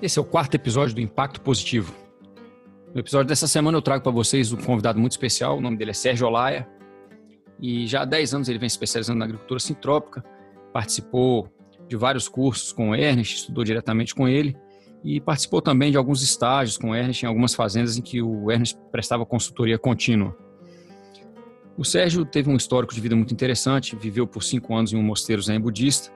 Esse é o quarto episódio do Impacto Positivo. No episódio dessa semana eu trago para vocês um convidado muito especial, o nome dele é Sérgio Olaia. E já há 10 anos ele vem se especializando na agricultura sintrópica, participou de vários cursos com o Ernest, estudou diretamente com ele e participou também de alguns estágios com o Ernest em algumas fazendas em que o Ernest prestava consultoria contínua. O Sérgio teve um histórico de vida muito interessante, viveu por cinco anos em um mosteiro zen budista,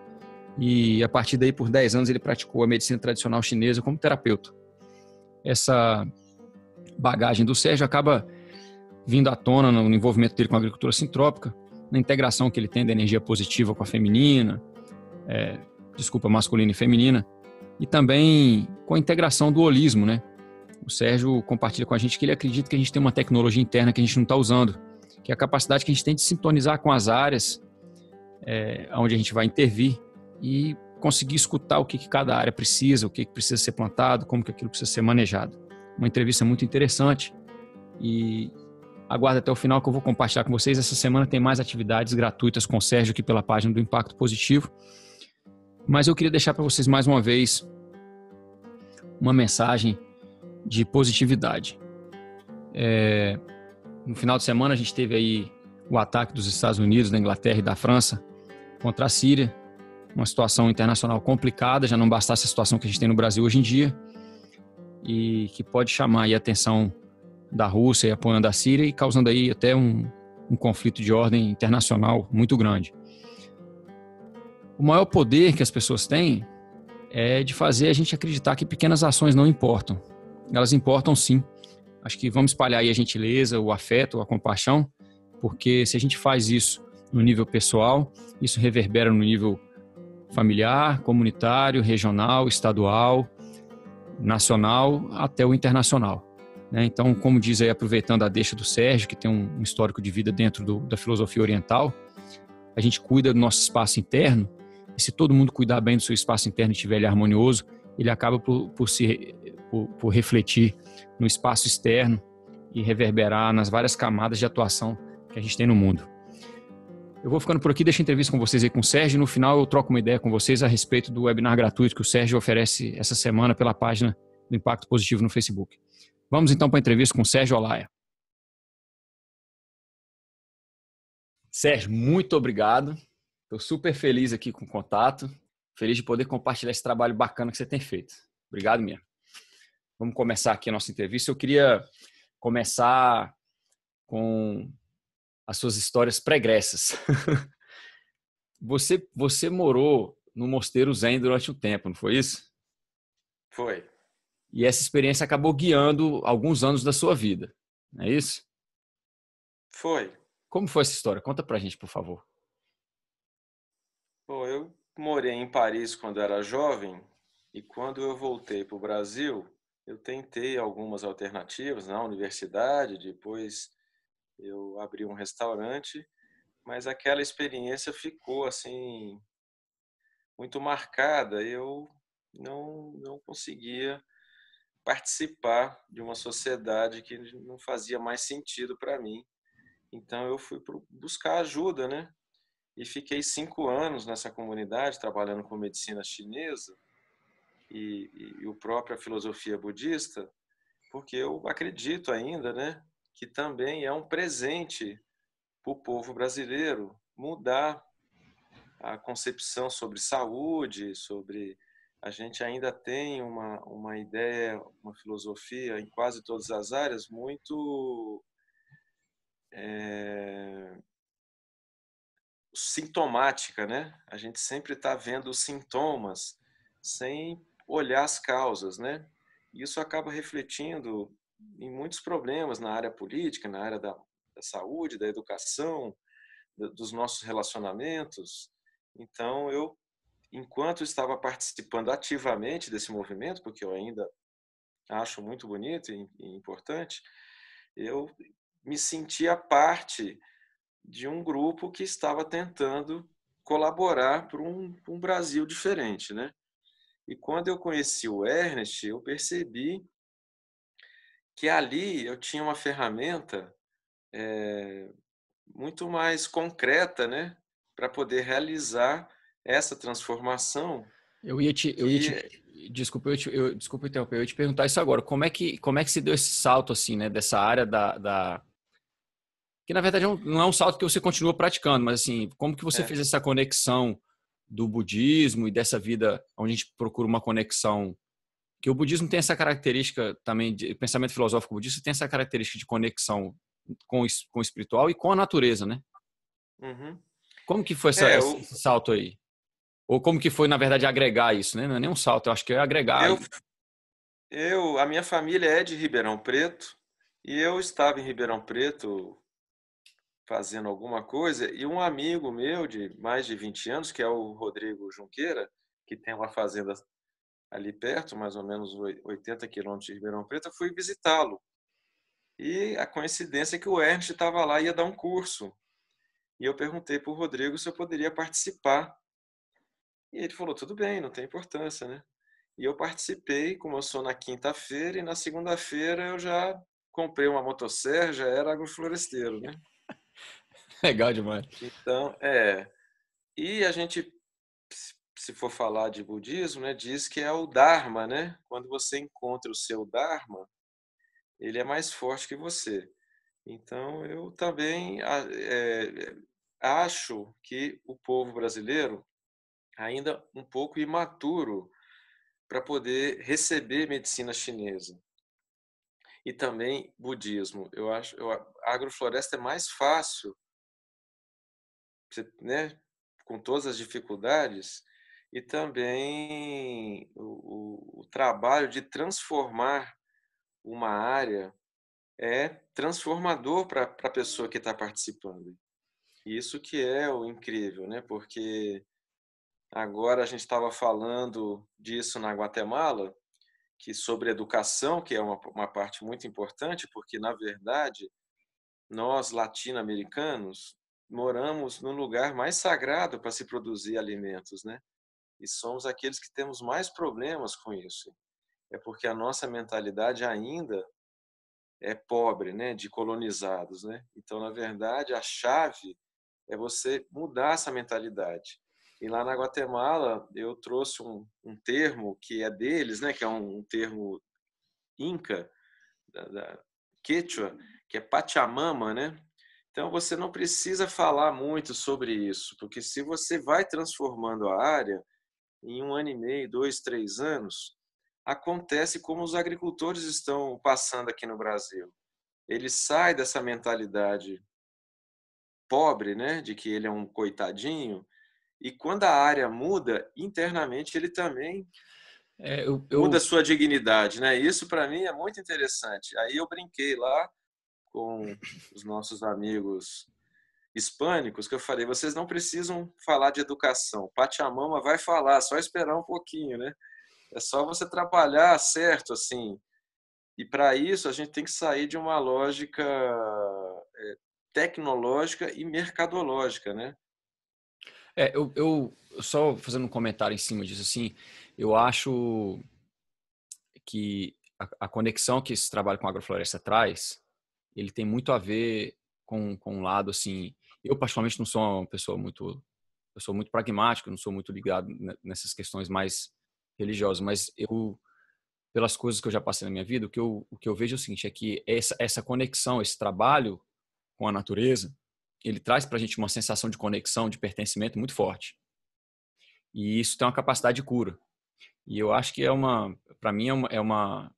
e a partir daí, por 10 anos, ele praticou a medicina tradicional chinesa como terapeuta. Essa bagagem do Sérgio acaba vindo à tona no envolvimento dele com a agricultura sintrópica, na integração que ele tem da energia positiva com a feminina, é, desculpa, masculina e feminina, e também com a integração do holismo, né? O Sérgio compartilha com a gente que ele acredita que a gente tem uma tecnologia interna que a gente não está usando, que é a capacidade que a gente tem de sintonizar com as áreas é, onde a gente vai intervir e conseguir escutar o que, que cada área precisa, o que, que precisa ser plantado, como que aquilo precisa ser manejado. Uma entrevista muito interessante e aguardo até o final que eu vou compartilhar com vocês. Essa semana tem mais atividades gratuitas com o Sérgio aqui pela página do Impacto Positivo. Mas eu queria deixar para vocês mais uma vez uma mensagem de positividade. É, no final de semana a gente teve aí o ataque dos Estados Unidos, da Inglaterra e da França contra a Síria uma situação internacional complicada, já não bastasse a situação que a gente tem no Brasil hoje em dia, e que pode chamar a atenção da Rússia e apoiando a Síria e causando aí até um, um conflito de ordem internacional muito grande. O maior poder que as pessoas têm é de fazer a gente acreditar que pequenas ações não importam. Elas importam sim. Acho que vamos espalhar aí a gentileza, o afeto, a compaixão, porque se a gente faz isso no nível pessoal, isso reverbera no nível familiar, comunitário, regional, estadual, nacional até o internacional. Né? Então, como diz aí, aproveitando a deixa do Sérgio, que tem um histórico de vida dentro do, da filosofia oriental, a gente cuida do nosso espaço interno, e se todo mundo cuidar bem do seu espaço interno e tiver ele harmonioso, ele acaba por, por se, por, por refletir no espaço externo e reverberar nas várias camadas de atuação que a gente tem no mundo. Eu vou ficando por aqui, deixo a entrevista com vocês aí com o Sérgio. No final eu troco uma ideia com vocês a respeito do webinar gratuito que o Sérgio oferece essa semana pela página do Impacto Positivo no Facebook. Vamos então para a entrevista com o Sérgio Olaia. Sérgio, muito obrigado. Estou super feliz aqui com o contato. Feliz de poder compartilhar esse trabalho bacana que você tem feito. Obrigado mesmo. Vamos começar aqui a nossa entrevista. Eu queria começar com as suas histórias pregressas. você, você morou no mosteiro Zen durante um tempo, não foi isso? Foi. E essa experiência acabou guiando alguns anos da sua vida, não é isso? Foi. Como foi essa história? Conta pra gente, por favor. Bom, eu morei em Paris quando era jovem e quando eu voltei para o Brasil, eu tentei algumas alternativas na universidade, depois eu abri um restaurante, mas aquela experiência ficou assim muito marcada. Eu não não conseguia participar de uma sociedade que não fazia mais sentido para mim. Então eu fui buscar ajuda, né? E fiquei cinco anos nessa comunidade trabalhando com medicina chinesa e, e, e o própria filosofia budista, porque eu acredito ainda, né? que também é um presente para o povo brasileiro mudar a concepção sobre saúde, sobre a gente ainda tem uma, uma ideia, uma filosofia em quase todas as áreas muito é, sintomática, né? A gente sempre está vendo os sintomas sem olhar as causas, né? Isso acaba refletindo em muitos problemas na área política, na área da, da saúde, da educação, dos nossos relacionamentos. Então, eu, enquanto estava participando ativamente desse movimento, porque eu ainda acho muito bonito e, e importante, eu me sentia parte de um grupo que estava tentando colaborar para um, um Brasil diferente, né? E quando eu conheci o Ernest, eu percebi que ali eu tinha uma ferramenta é, muito mais concreta, né, para poder realizar essa transformação. Eu ia te, eu ia te desculpa, eu, te, eu desculpa interromper, eu ia te perguntar isso agora. Como é que, como é que se deu esse salto assim, né, dessa área da, da... que na verdade é não é um salto que você continua praticando, mas assim, como que você é. fez essa conexão do budismo e dessa vida onde a gente procura uma conexão que o budismo tem essa característica também de pensamento filosófico budista tem essa característica de conexão com, com o espiritual e com a natureza, né? Uhum. Como que foi essa, é, esse salto aí? Ou como que foi, na verdade, agregar isso, né? Não é nem um salto, eu acho que é agregar. Eu, eu, a minha família é de Ribeirão Preto e eu estava em Ribeirão Preto fazendo alguma coisa e um amigo meu de mais de 20 anos, que é o Rodrigo Junqueira, que tem uma fazenda ali perto, mais ou menos 80 quilômetros de Ribeirão Preto, fui visitá-lo. E a coincidência é que o Ernst estava lá e ia dar um curso. E eu perguntei para o Rodrigo se eu poderia participar. E ele falou: tudo bem, não tem importância, né? E eu participei, começou na quinta-feira, e na segunda-feira eu já comprei uma motosserra, já era agrofloresteiro, né? Legal demais. Então, é. E a gente se for falar de budismo, né, diz que é o Dharma, né? Quando você encontra o seu Dharma, ele é mais forte que você. Então, eu também é, acho que o povo brasileiro ainda um pouco imaturo para poder receber medicina chinesa e também budismo. Eu acho, eu, a agrofloresta é mais fácil, né, com todas as dificuldades, e também o, o, o trabalho de transformar uma área é transformador para a pessoa que está participando. Isso que é o incrível, né? Porque agora a gente estava falando disso na Guatemala, que sobre educação, que é uma, uma parte muito importante, porque na verdade nós latino-americanos moramos no lugar mais sagrado para se produzir alimentos, né? e somos aqueles que temos mais problemas com isso. É porque a nossa mentalidade ainda é pobre, né, de colonizados, né? Então, na verdade, a chave é você mudar essa mentalidade. E lá na Guatemala, eu trouxe um, um termo que é deles, né, que é um, um termo inca, da, da quechua, que é Pachamama, né? Então, você não precisa falar muito sobre isso, porque se você vai transformando a área, em um ano e meio, dois, três anos, acontece como os agricultores estão passando aqui no Brasil. Ele sai dessa mentalidade pobre, né, de que ele é um coitadinho, e quando a área muda, internamente ele também é, eu, eu... muda sua dignidade, né? Isso para mim é muito interessante. Aí eu brinquei lá com os nossos amigos hispânicos que eu falei, vocês não precisam falar de educação. Pachamama vai falar, só esperar um pouquinho, né? É só você trabalhar certo, assim. E para isso a gente tem que sair de uma lógica eh, tecnológica e mercadológica, né? É, eu, eu só fazendo um comentário em cima disso assim, eu acho que a, a conexão que esse trabalho com agrofloresta traz, ele tem muito a ver com, com um lado assim eu, particularmente, não sou uma pessoa muito. Eu sou muito pragmático, não sou muito ligado nessas questões mais religiosas, mas eu, pelas coisas que eu já passei na minha vida, o que eu, o que eu vejo é o seguinte: é que essa, essa conexão, esse trabalho com a natureza, ele traz para a gente uma sensação de conexão, de pertencimento muito forte. E isso tem uma capacidade de cura. E eu acho que é uma, para mim, é, uma, é uma,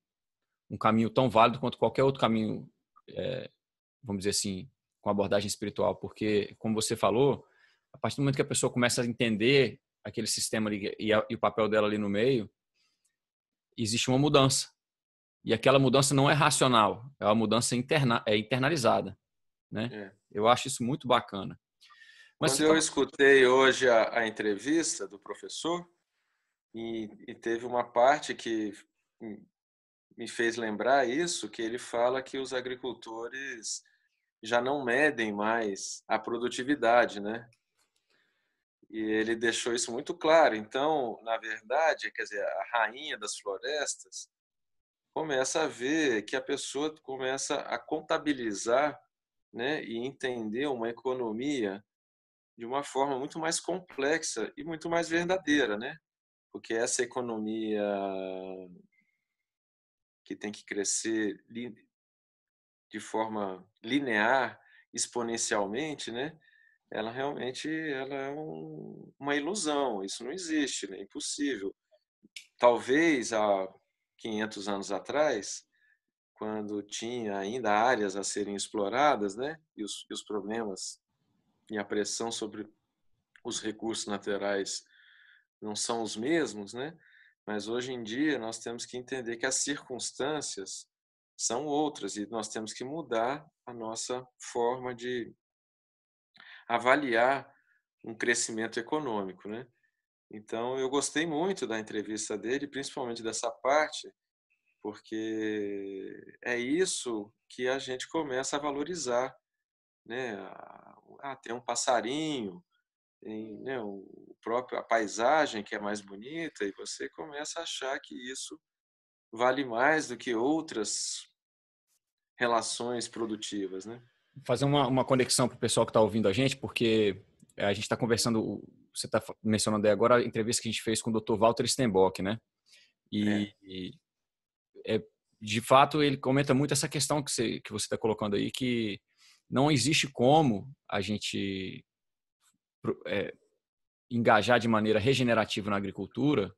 um caminho tão válido quanto qualquer outro caminho, é, vamos dizer assim, com a abordagem espiritual, porque, como você falou, a partir do momento que a pessoa começa a entender aquele sistema ali, e, a, e o papel dela ali no meio, existe uma mudança. E aquela mudança não é racional, é uma mudança interna, é internalizada. Né? É. Eu acho isso muito bacana. Mas Quando eu escutei hoje a, a entrevista do professor, e, e, teve uma parte que me fez lembrar isso, que ele fala que os agricultores já não medem mais a produtividade, né? E ele deixou isso muito claro. Então, na verdade, quer dizer, a rainha das florestas começa a ver que a pessoa começa a contabilizar, né, e entender uma economia de uma forma muito mais complexa e muito mais verdadeira, né? Porque essa economia que tem que crescer de forma linear, exponencialmente, né? Ela realmente ela é um, uma ilusão, isso não existe, né? é impossível. Talvez há 500 anos atrás, quando tinha ainda áreas a serem exploradas, né? E os, e os problemas e a pressão sobre os recursos naturais não são os mesmos, né? Mas hoje em dia nós temos que entender que as circunstâncias são outras e nós temos que mudar a nossa forma de avaliar um crescimento econômico, né? Então eu gostei muito da entrevista dele, principalmente dessa parte, porque é isso que a gente começa a valorizar, né? Ah, ah tem um passarinho, tem né, o próprio a paisagem que é mais bonita e você começa a achar que isso vale mais do que outras relações produtivas, né? Fazer uma, uma conexão para o pessoal que está ouvindo a gente, porque eh, a gente está conversando, você está mencionando aí agora a entrevista que a gente fez com o Dr. Walter Stenbock, né? E, é. e é, de fato ele comenta muito essa questão que você que você está colocando aí, que não existe como a gente é, engajar de maneira regenerativa na agricultura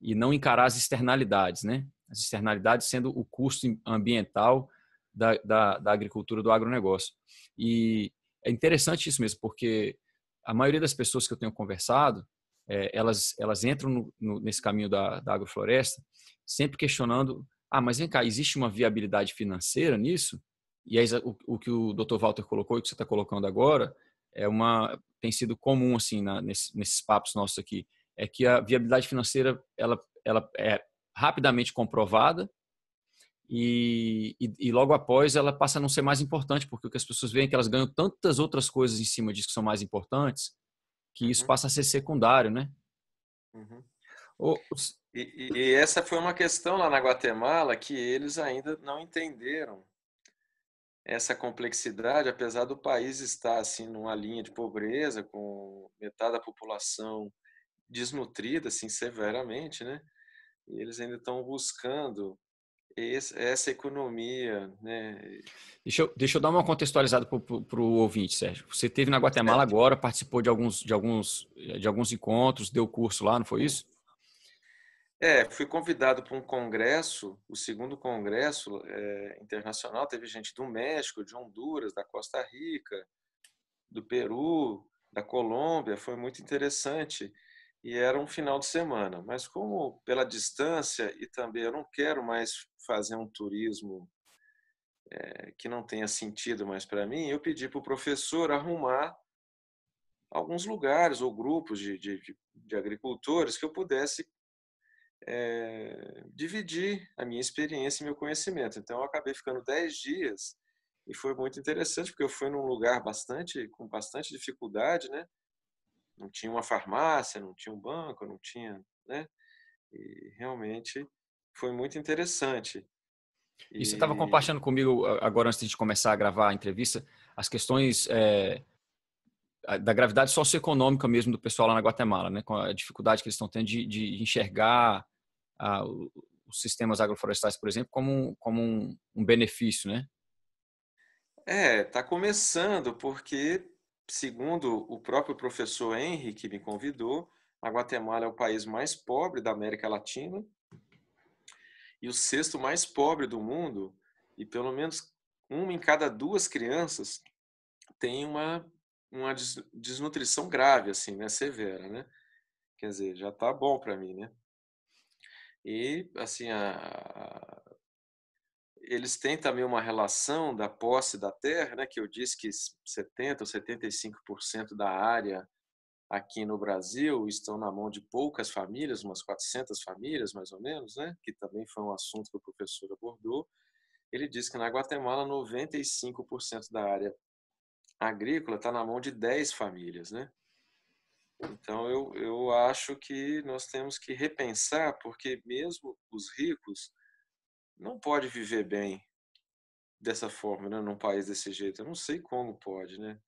e não encarar as externalidades, né? as externalidades sendo o custo ambiental da, da, da agricultura, do agronegócio. E é interessante isso mesmo, porque a maioria das pessoas que eu tenho conversado, é, elas, elas entram no, no, nesse caminho da, da agrofloresta sempre questionando, ah, mas vem cá, existe uma viabilidade financeira nisso? E aí, o, o que o Dr. Walter colocou e que você está colocando agora é uma tem sido comum assim na, nesse, nesses papos nossos aqui é que a viabilidade financeira ela, ela é, rapidamente comprovada e, e, e, logo após ela passa a não ser mais importante, porque o que as pessoas veem é que elas ganham tantas outras coisas em cima disso que são mais importantes, que isso uhum. passa a ser secundário, né? Uhum. O, os... e, e, essa foi uma questão lá na Guatemala que eles ainda não entenderam essa complexidade, apesar do país estar assim numa linha de pobreza, com metade da população desnutrida, assim, severamente, né? e eles ainda estão buscando esse, essa economia. Né? Deixa, eu, deixa eu dar uma contextualizada para o ouvinte, Sérgio. Você esteve na Guatemala agora, participou de alguns, de, alguns, de alguns encontros, deu curso lá, não foi isso? É, fui convidado para um congresso, o segundo congresso é, internacional. Teve gente do México, de Honduras, da Costa Rica, do Peru, da Colômbia. Foi muito interessante e era um final de semana. Mas como pela distância e também eu não quero mais fazer um turismo é, que não tenha sentido mais para mim, eu pedi para o professor arrumar alguns lugares ou grupos de, de, de agricultores que eu pudesse é, dividir a minha experiência e meu conhecimento. Então, eu acabei ficando dez dias e foi muito interessante, porque eu fui num lugar bastante com bastante dificuldade, né? não tinha uma farmácia, não tinha um banco, não tinha, né? E realmente foi muito interessante. E, e você estava compartilhando comigo agora antes de começar a gravar a entrevista as questões é, da gravidade socioeconômica mesmo do pessoal lá na Guatemala, né? Com a dificuldade que eles estão tendo de, de enxergar a, os sistemas agroflorestais, por exemplo, como um, como um, um benefício, né? É, está começando porque segundo o próprio professor Henry, que me convidou, a Guatemala é o país mais pobre da América Latina e o sexto mais pobre do mundo, e pelo menos uma em cada duas crianças tem uma, uma desnutrição grave, assim, né? Severa, né? Quer dizer, já tá bom para mim, né? E, assim, a, eles têm também uma relação da posse da terra, né, que eu disse que 70% ou 75% da área aqui no Brasil estão na mão de poucas famílias, umas 400 famílias mais ou menos, né, que também foi um assunto que o professor abordou. Ele diz que na Guatemala 95% da área agrícola está na mão de 10 famílias, né? Então eu, eu acho que nós temos que repensar, porque mesmo os ricos não pode viver bem dessa forma, né, num país desse jeito. Eu não sei como pode, né?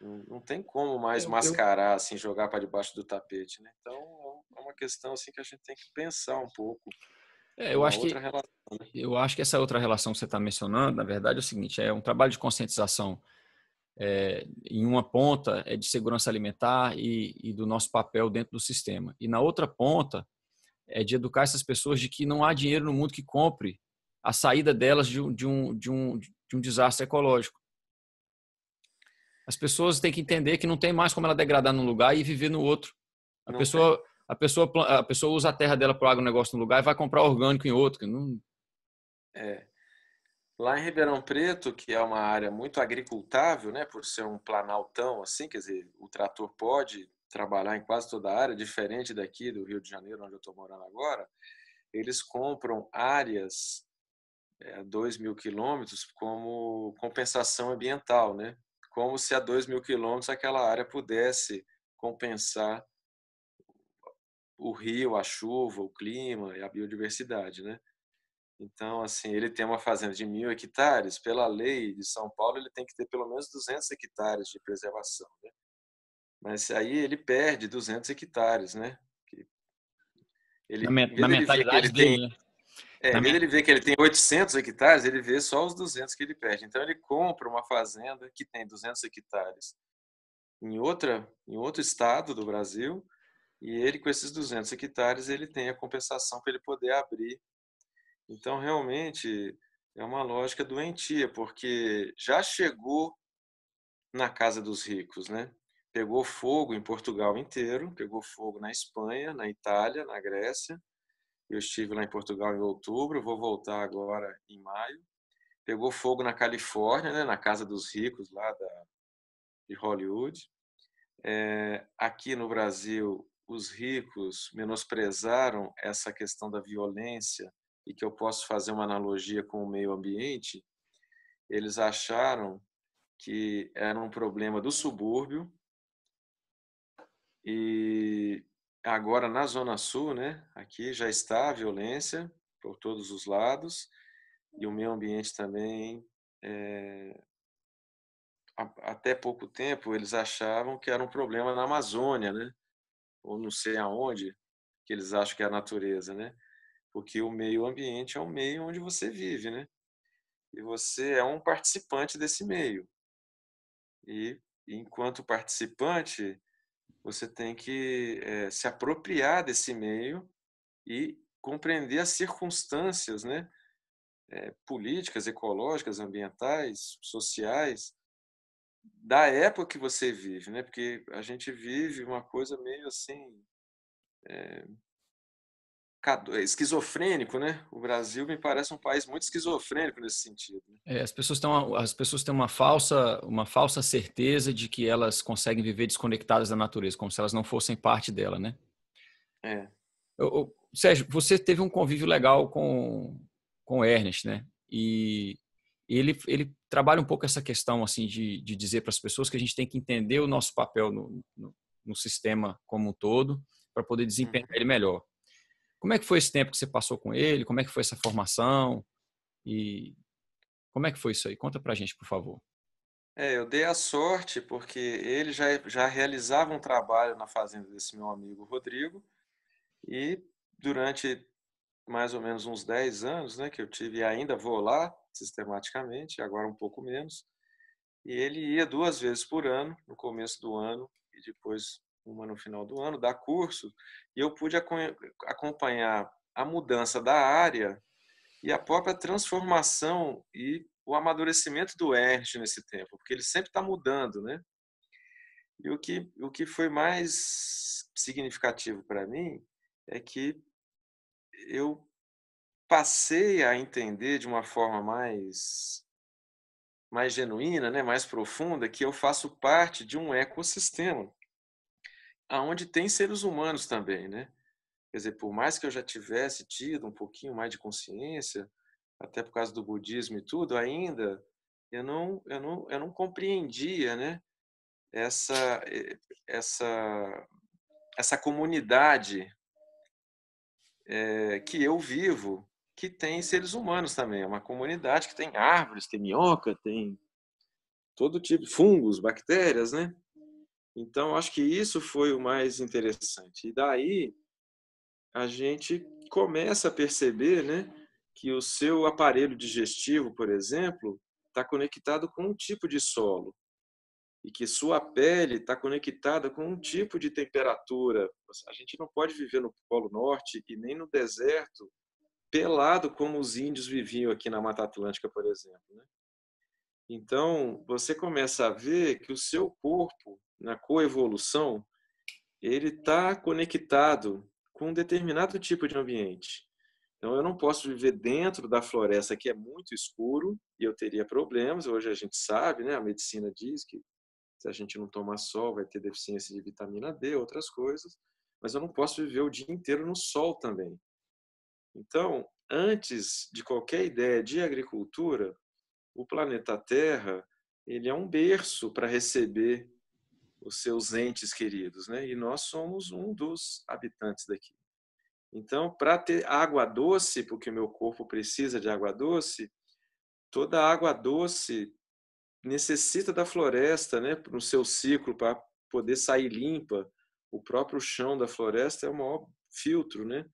Não, não tem como mais eu, mascarar, eu... assim, jogar para debaixo do tapete, né? Então é uma questão assim que a gente tem que pensar um pouco. É, eu acho que relação, né? eu acho que essa outra relação que você está mencionando, na verdade, é o seguinte: é um trabalho de conscientização é, em uma ponta é de segurança alimentar e, e do nosso papel dentro do sistema, e na outra ponta é de educar essas pessoas de que não há dinheiro no mundo que compre a saída delas de um, de um, de um, de um desastre ecológico. As pessoas têm que entender que não tem mais como ela degradar num lugar e viver no outro. A pessoa a pessoa a pessoa usa a terra dela para o agronegócio num lugar e vai comprar orgânico em outro. Não... É. Lá em Ribeirão Preto, que é uma área muito agricultável, né, por ser um planaltão assim, quer dizer, o trator pode trabalhar em quase toda a área, diferente daqui do Rio de Janeiro, onde eu estou morando agora, eles compram áreas é, a 2 mil quilômetros como compensação ambiental, né? Como se a 2 mil quilômetros aquela área pudesse compensar o rio, a chuva, o clima e a biodiversidade, né? Então, assim, ele tem uma fazenda de mil hectares, pela lei de São Paulo, ele tem que ter pelo menos 200 hectares de preservação, né? Mas aí ele perde 200 hectares, né? Ele, na, me, na mentalidade dele. Tem, né? é, na ele vê que ele tem 800 hectares, ele vê só os 200 que ele perde. Então ele compra uma fazenda que tem 200 hectares em outra em outro estado do Brasil e ele com esses 200 hectares ele tem a compensação para ele poder abrir. Então realmente é uma lógica doentia, porque já chegou na casa dos ricos, né? pegou fogo em Portugal inteiro, pegou fogo na Espanha, na Itália, na Grécia. Eu estive lá em Portugal em outubro, vou voltar agora em maio. Pegou fogo na Califórnia, né, na casa dos ricos lá da, de Hollywood. É, aqui no Brasil, os ricos menosprezaram essa questão da violência e que eu posso fazer uma analogia com o meio ambiente. Eles acharam que era um problema do subúrbio, e agora na Zona Sul, né, aqui já está a violência por todos os lados e o meio ambiente também. É, até pouco tempo eles achavam que era um problema na Amazônia, né, ou não sei aonde que eles acham que é a natureza, né, porque o meio ambiente é o meio onde você vive, né, e você é um participante desse meio. E enquanto participante você tem que é, se apropriar desse meio e compreender as circunstâncias né, é, políticas, ecológicas, ambientais, sociais da época que você vive, né? Porque a gente vive uma coisa meio assim é, é, esquizofrênico, né? O Brasil me parece um país muito esquizofrênico nesse sentido. Né? É, as pessoas têm as pessoas têm uma falsa uma falsa certeza de que elas conseguem viver desconectadas da natureza, como se elas não fossem parte dela, né? É. Sérgio, você teve um convívio legal com com o Ernest, né? E ele ele trabalha um pouco essa questão assim de, de dizer para as pessoas que a gente tem que entender o nosso papel no, no, no sistema como um todo para poder desempenhar uhum. ele melhor. Como é que foi esse tempo que você passou com ele? Como é que foi essa formação? E como é que foi isso aí? Conta pra gente, por favor. É, eu dei a sorte porque ele já, já realizava um trabalho na fazenda desse meu amigo Rodrigo e durante mais ou menos uns 10 anos, né, que eu tive ainda vou lá sistematicamente, agora um pouco menos. E ele ia duas vezes por ano, no começo do ano e depois uma no final do ano, dar curso, e eu pude acompanhar a mudança da área e a própria transformação e o amadurecimento do Erge nesse tempo, porque ele sempre está mudando, né? E o que, o que foi mais significativo para mim é que eu passei a entender de uma forma mais mais genuína, né, mais profunda, que eu faço parte de um ecossistema aonde tem seres humanos também, né? Quer dizer, por mais que eu já tivesse tido um pouquinho mais de consciência, até por causa do budismo e tudo, ainda eu não eu não eu não compreendia, né? Essa eh, essa essa comunidade é, que eu vivo, que tem seres humanos também, é uma comunidade que tem árvores, tem minhoca, tem todo tipo de fungos, bactérias, né? Então, acho que isso foi o mais interessante. E daí a gente começa a perceber, né, que o seu aparelho digestivo, por exemplo, está conectado com um tipo de solo e que sua pele está conectada com um tipo de temperatura. A gente não pode viver no Polo Norte e nem no deserto pelado como os índios viviam aqui na Mata Atlântica, por exemplo. Né? Então, você começa a ver que o seu corpo na coevolução, ele está conectado com um determinado tipo de ambiente. Então, eu não posso viver dentro da floresta que é muito escuro e eu teria problemas. Hoje a gente sabe, né? A medicina diz que se a gente não tomar sol vai ter deficiência de vitamina D, outras coisas. Mas eu não posso viver o dia inteiro no sol também. Então, antes de qualquer ideia de agricultura, o planeta Terra ele é um berço para receber os seus entes queridos, né? E nós somos um dos habitantes daqui. Então, para ter água doce, porque o meu corpo precisa de água doce, toda água doce necessita da floresta, né, no seu ciclo para poder sair limpa. O próprio chão da floresta é o maior filtro, né?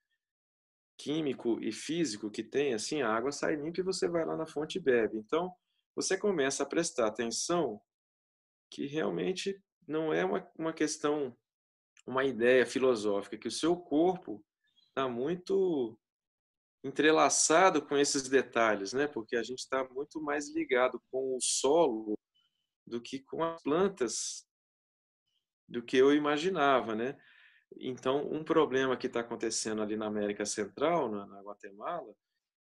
químico e físico que tem, assim, a água sai limpa e você vai lá na fonte e bebe. Então, você começa a prestar atenção que realmente não é uma, uma questão, uma ideia filosófica, é que o seu corpo está muito entrelaçado com esses detalhes, né? Porque a gente está muito mais ligado com o solo do que com as plantas, do que eu imaginava, né? Então, um problema que está acontecendo ali na América Central, na, na, Guatemala,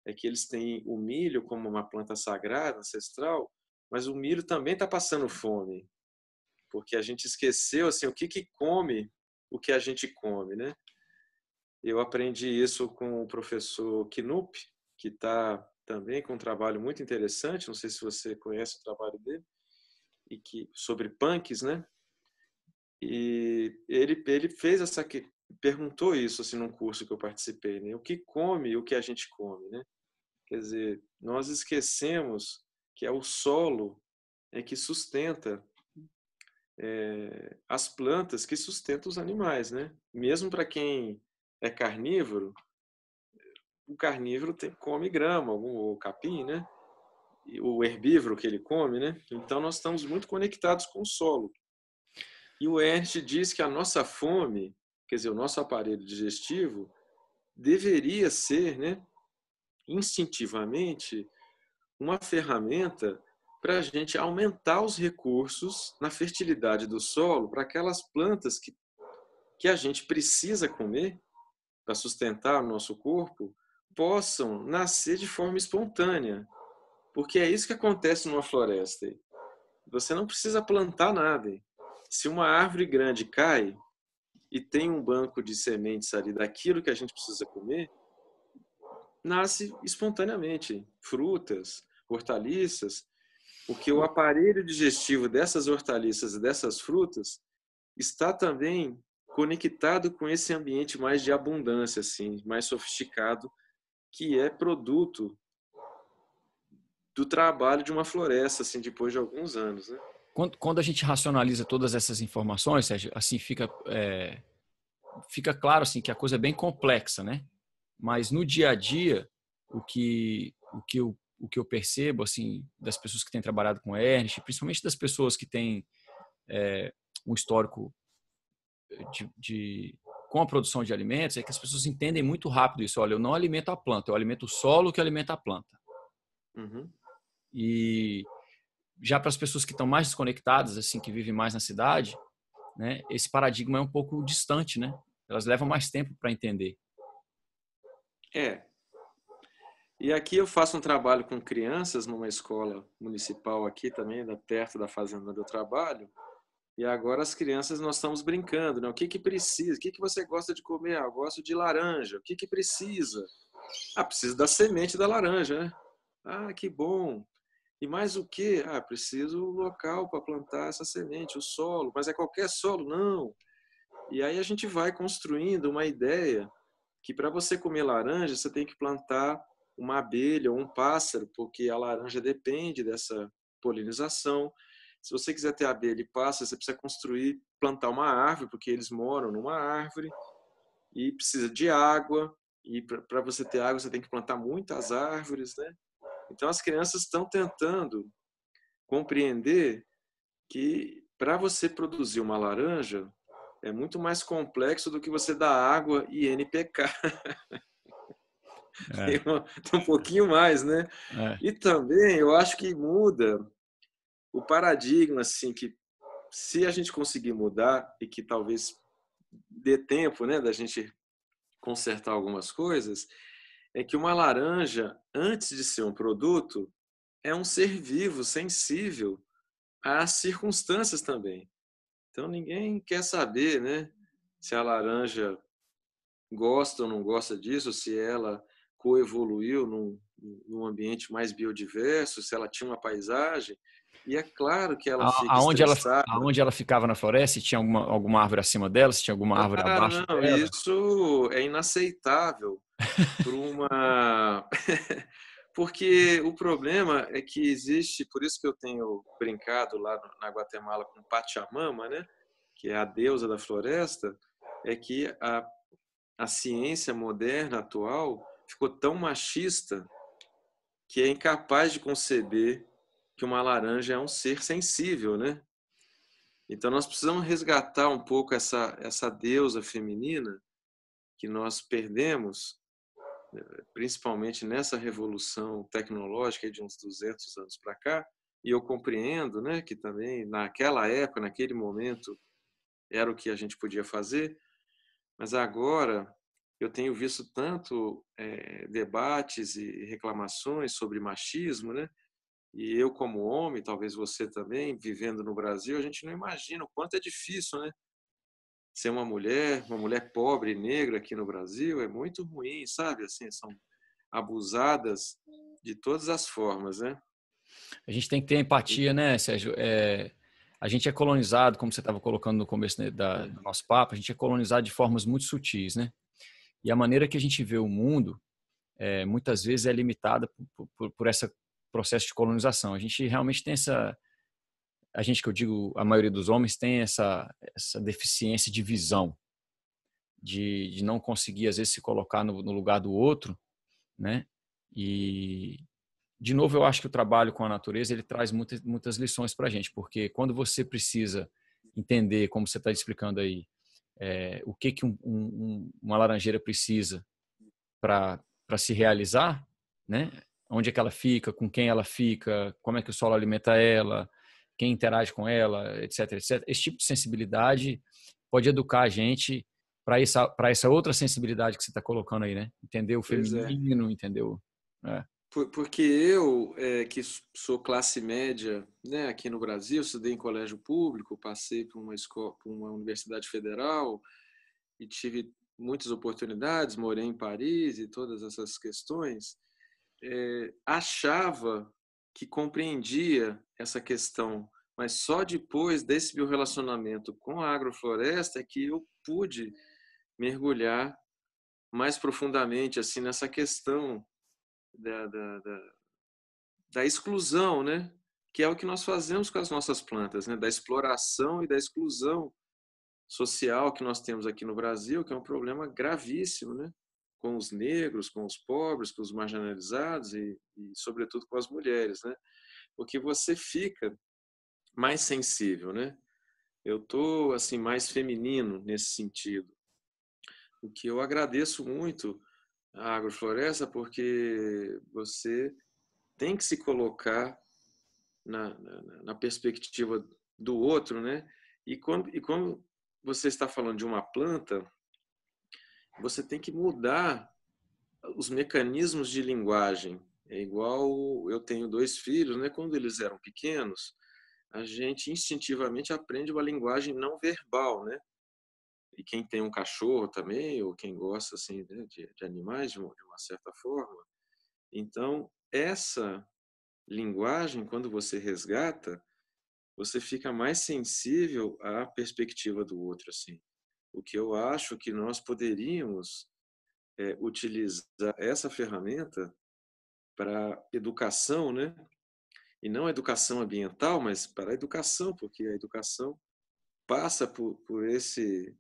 é que eles têm o milho como uma planta sagrada, ancestral, mas o milho também está passando fome porque a gente esqueceu assim o que que come o que a gente come, né? Eu aprendi isso com o professor Knup, que está também com um trabalho muito interessante, não sei se você conhece o trabalho dele, e que sobre punks, né? E ele ele fez essa que perguntou isso assim num curso que eu participei, né? O que come o que a gente come, né? Quer dizer, nós esquecemos que é o solo é que sustenta é, as plantas que sustentam os animais, né? Mesmo para quem é carnívoro, o carnívoro tem, come grama, algum ou capim, né? E o herbívoro que ele come, né? Então nós estamos muito conectados com o solo. E o Ernst diz que a nossa fome, quer dizer, o nosso aparelho digestivo deveria ser, né, instintivamente uma ferramenta para a gente aumentar os recursos na fertilidade do solo para aquelas plantas que, que a gente precisa comer para sustentar o nosso corpo possam nascer de forma espontânea. Porque é isso que acontece numa floresta. Você não precisa plantar nada. Se uma árvore grande cai e tem um banco de sementes ali daquilo que a gente precisa comer, nasce espontaneamente frutas, hortaliças, porque o aparelho digestivo dessas hortaliças e dessas frutas está também conectado com esse ambiente mais de abundância, assim, mais sofisticado, que é produto do trabalho de uma floresta, assim, depois de alguns anos, né? Quando, quando a gente racionaliza todas essas informações, Sérgio, assim fica é, fica claro assim que a coisa é bem complexa, né? Mas no dia a dia, o que o que o que eu percebo, assim, das pessoas que têm trabalhado com Ernst, principalmente das pessoas que têm é, um histórico eh, de, de, com a produção de alimentos, é que as pessoas entendem muito rápido isso. Olha, eu não alimento a planta, eu alimento o solo que alimenta a planta. Uhum. E já para as pessoas que estão mais desconectadas, assim, que vivem mais na cidade, né, esse paradigma é um pouco distante, né? Elas levam mais tempo para entender. É, e aqui eu faço um trabalho com crianças numa escola municipal aqui também, né, perto da fazenda onde eu trabalho. E agora as crianças nós estamos brincando, né? O que que precisa? O que que você gosta de comer? Ah, eu gosto de laranja. O que que precisa? Ah, preciso da semente da laranja, né? Ah, que bom. E mais o que? Ah, preciso um local para plantar essa semente, o solo. Mas é qualquer solo? Não. E aí a gente vai construindo uma ideia que para você comer laranja, você tem que plantar uma abelha ou um pássaro, porque a laranja depende dessa polinização. Se você quiser ter abelha e pássaro, você precisa construir, plantar uma árvore, porque eles moram numa árvore e precisa de água. E para você ter água, você tem que plantar muitas árvores, né? Então as crianças estão tentando compreender que para você produzir uma laranja é muito mais complexo do que você dar água e NPK. É. Tem, uma, tem, um pouquinho mais, né? É. E também eu acho que muda o paradigma, assim, que se a gente conseguir mudar e que talvez dê tempo, né, da gente consertar algumas coisas, é que uma laranja, antes de ser um produto, é um ser vivo, sensível às circunstâncias também. Então ninguém quer saber, né, se a laranja gosta ou não gosta disso, se ela coevoluiu num, num ambiente mais biodiverso, se ela tinha uma paisagem. E é claro que ela fica aonde estressada. ela, aonde ela ficava na floresta, se tinha alguma, alguma árvore acima dela, se tinha alguma ah, árvore ah, abaixo não, dela. Isso é inaceitável para uma... Porque o problema é que existe, por isso que eu tenho brincado lá na Guatemala com Pachamama, né? que é a deusa da floresta, é que a, a ciência moderna atual ficou tão machista que é incapaz de conceber que uma laranja é um ser sensível, né? Então nós precisamos resgatar um pouco essa essa deusa feminina que nós perdemos, principalmente nessa revolução tecnológica de uns 200 anos para cá. E eu compreendo, né, que também naquela época, naquele momento, era o que a gente podia fazer, mas agora eu tenho visto tanto é, debates e reclamações sobre machismo, né? E eu como homem, talvez você também, vivendo no Brasil, a gente não imagina o quanto é difícil, né? Ser uma mulher, uma mulher pobre e negra aqui no Brasil é muito ruim, sabe? Assim, são abusadas de todas as formas, né? A gente tem que ter empatia, né, Sérgio? É, a gente é colonizado, como você estava colocando no começo né, da, é. do nosso papo, a gente é colonizado de formas muito sutis, né? E a maneira que a gente vê o mundo, é, muitas vezes, é limitada por, por, por esse processo de colonização. A gente realmente tem essa. A gente, que eu digo, a maioria dos homens tem essa, essa deficiência de visão, de, de não conseguir, às vezes, se colocar no, no lugar do outro, né? E, de novo, eu acho que o trabalho com a natureza ele traz muitas, muitas lições para a gente, porque quando você precisa entender, como você está explicando aí, é, o que, que um, um, uma laranjeira precisa para se realizar, né? onde é que ela fica, com quem ela fica, como é que o solo alimenta ela, quem interage com ela, etc, etc. Esse tipo de sensibilidade pode educar a gente para essa, essa outra sensibilidade que você está colocando aí, né? Entender o é. feminino, é. entendeu? É porque eu, é, que sou classe média né, aqui no Brasil, estudei em colégio público, passei por uma, escola, por uma universidade federal e tive muitas oportunidades, morei em Paris e todas essas questões, é, achava que compreendia essa questão, mas só depois desse meu relacionamento com a agrofloresta é que eu pude mergulhar mais profundamente assim nessa questão da, da, da, da exclusão, né? que é o que nós fazemos com as nossas plantas, né? da exploração e da exclusão social que nós temos aqui no Brasil, que é um problema gravíssimo, né? com os negros, com os pobres, com os marginalizados e, e sobretudo com as mulheres, né? Porque você fica mais sensível, né? Eu tô assim mais feminino nesse sentido, o que eu agradeço muito a agrofloresta porque você tem que se colocar na, na, na perspectiva do outro, né? E quando, e quando você está falando de uma planta, você tem que mudar os mecanismos de linguagem. É igual eu tenho dois filhos, né? Quando eles eram pequenos, a gente instintivamente aprende uma linguagem não verbal, né? E quem tem um cachorro também, ou quem gosta assim, né, de, de, animais de uma, de uma certa forma. Então, essa linguagem, quando você resgata, você fica mais sensível à perspectiva do outro. Assim. O que eu acho que nós poderíamos é, utilizar essa ferramenta para educação, né? E não educação ambiental, mas para a educação, porque a educação passa por, por esse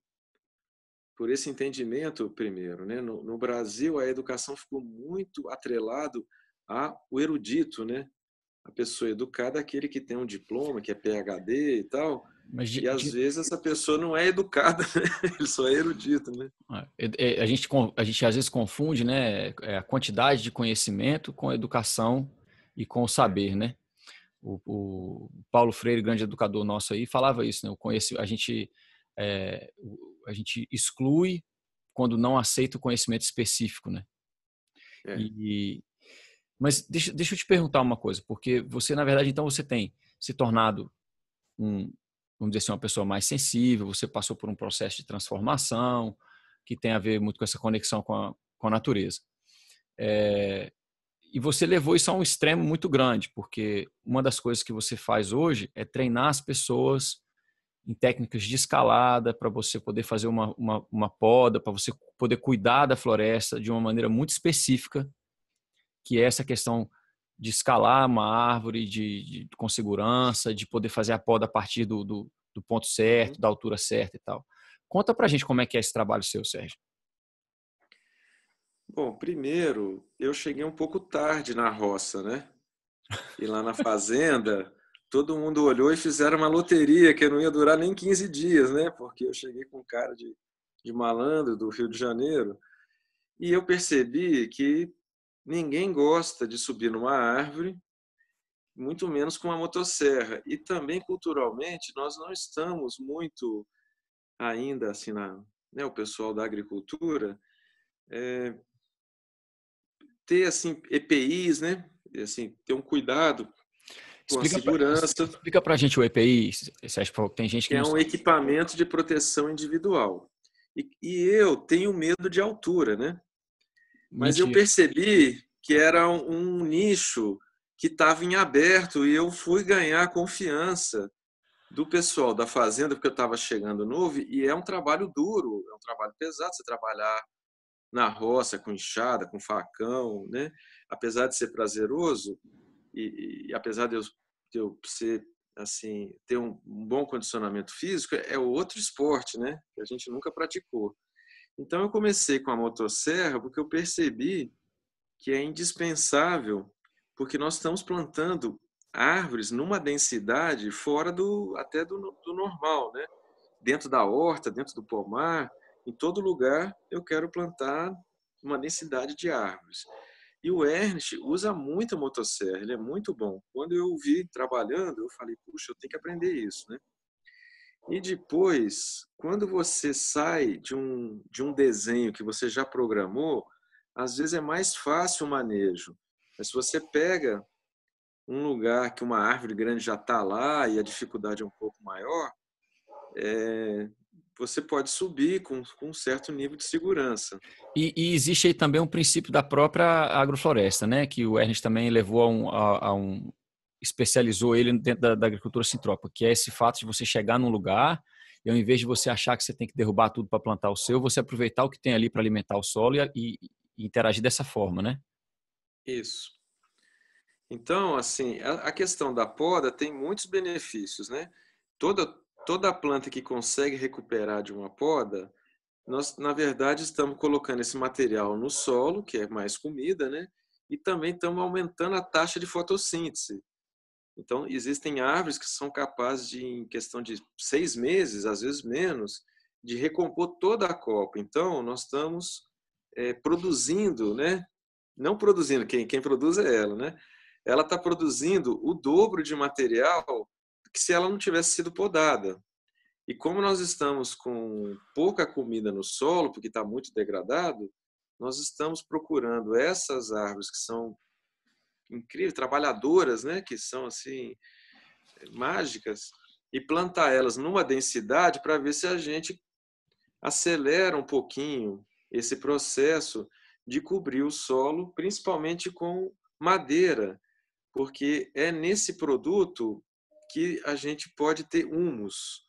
por esse entendimento primeiro. Né? No, no, Brasil, a educação ficou muito atrelado ao erudito, né? A pessoa educada aquele que tem um diploma, que é PhD e tal. Mas de, e às de... vezes essa pessoa não é educada, né? ele só é erudito, né? Ah, é, é, a gente, a gente às vezes confunde né, é, a quantidade de conhecimento com a educação e com o saber, né? O, o Paulo Freire, grande educador nosso aí, falava isso, né? O conheci, a gente, é, a gente exclui quando não aceita o conhecimento específico, né? É. E, mas deixa, deixa eu te perguntar uma coisa, porque você, na verdade, então você tem se tornado um, vamos dizer assim, uma pessoa mais sensível, você passou por um processo de transformação que tem a ver muito com essa conexão com a, com a natureza. É, e você levou isso a um extremo muito grande, porque uma das coisas que você faz hoje é treinar as pessoas em técnicas de escalada para você poder fazer uma, uma, uma poda, para você poder cuidar da floresta de uma maneira muito específica, que é essa questão de escalar uma árvore de, de com segurança, de poder fazer a poda a partir do, do, do ponto certo, uhum. da altura certa e tal. Conta para a gente como é que é esse trabalho seu, Sérgio. Bom, primeiro, eu cheguei um pouco tarde na roça, né? E lá na fazenda, todo mundo olhou e fizeram uma loteria que não ia durar nem 15 dias, né? Porque eu cheguei com cara de, de malandro do Rio de Janeiro e eu percebi que ninguém gosta de subir numa árvore, muito menos com uma motosserra. E também culturalmente nós não estamos muito ainda assim na né, o pessoal da agricultura é, ter assim EPIs, né? E, assim ter um cuidado explica segurança. Pra, explica a gente o EPI, Sérgio, tem gente que. É um equipamento de proteção individual. E, e, eu tenho medo de altura, né? Mas Mentira. eu percebi que era um, um nicho que estava em aberto e eu fui ganhar confiança do pessoal da fazenda, porque eu estava chegando novo, e é um trabalho duro, é um trabalho pesado você trabalhar na roça, com enxada, com facão, né? Apesar de ser prazeroso, e, e apesar de eu teu você assim ter um, bom condicionamento físico é outro esporte, né? Que a gente nunca praticou. Então eu comecei com a motosserra porque eu percebi que é indispensável, porque nós estamos plantando árvores numa densidade fora do até do, do normal, né? Dentro da horta, dentro do pomar, em todo lugar eu quero plantar uma densidade de árvores. E o Ernst usa muito a motosserra, ele é muito bom. Quando eu vi trabalhando, eu falei, puxa, eu tenho que aprender isso, né? E depois, quando você sai de um, de um desenho que você já programou, às vezes é mais fácil o manejo. Mas se você pega um lugar que uma árvore grande já está lá e a dificuldade é um pouco maior, é, você pode subir com, com um certo nível de segurança. E, e, existe aí também um princípio da própria agrofloresta, né? Que o Ernest também levou a um, a, a um especializou ele dentro da, da agricultura sintrópica, que é esse fato de você chegar num lugar e ao invés de você achar que você tem que derrubar tudo para plantar o seu, você aproveitar o que tem ali para alimentar o solo e, e, e, interagir dessa forma, né? Isso. Então, assim, a, a questão da poda tem muitos benefícios, né? Toda, toda planta que consegue recuperar de uma poda, nós, na verdade, estamos colocando esse material no solo, que é mais comida, né? E também estamos aumentando a taxa de fotossíntese. Então, existem árvores que são capazes de, em questão de seis meses, às vezes menos, de recompor toda a copa. Então, nós estamos é, produzindo, né? Não produzindo, quem, quem produz é ela, né? Ela está produzindo o dobro de material que se ela não tivesse sido podada. E como nós estamos com pouca comida no solo, porque está muito degradado, nós estamos procurando essas árvores que são incríveis, trabalhadoras, né? que são assim mágicas, e plantar elas numa densidade para ver se a gente acelera um pouquinho esse processo de cobrir o solo, principalmente com madeira, porque é nesse produto que a gente pode ter humus,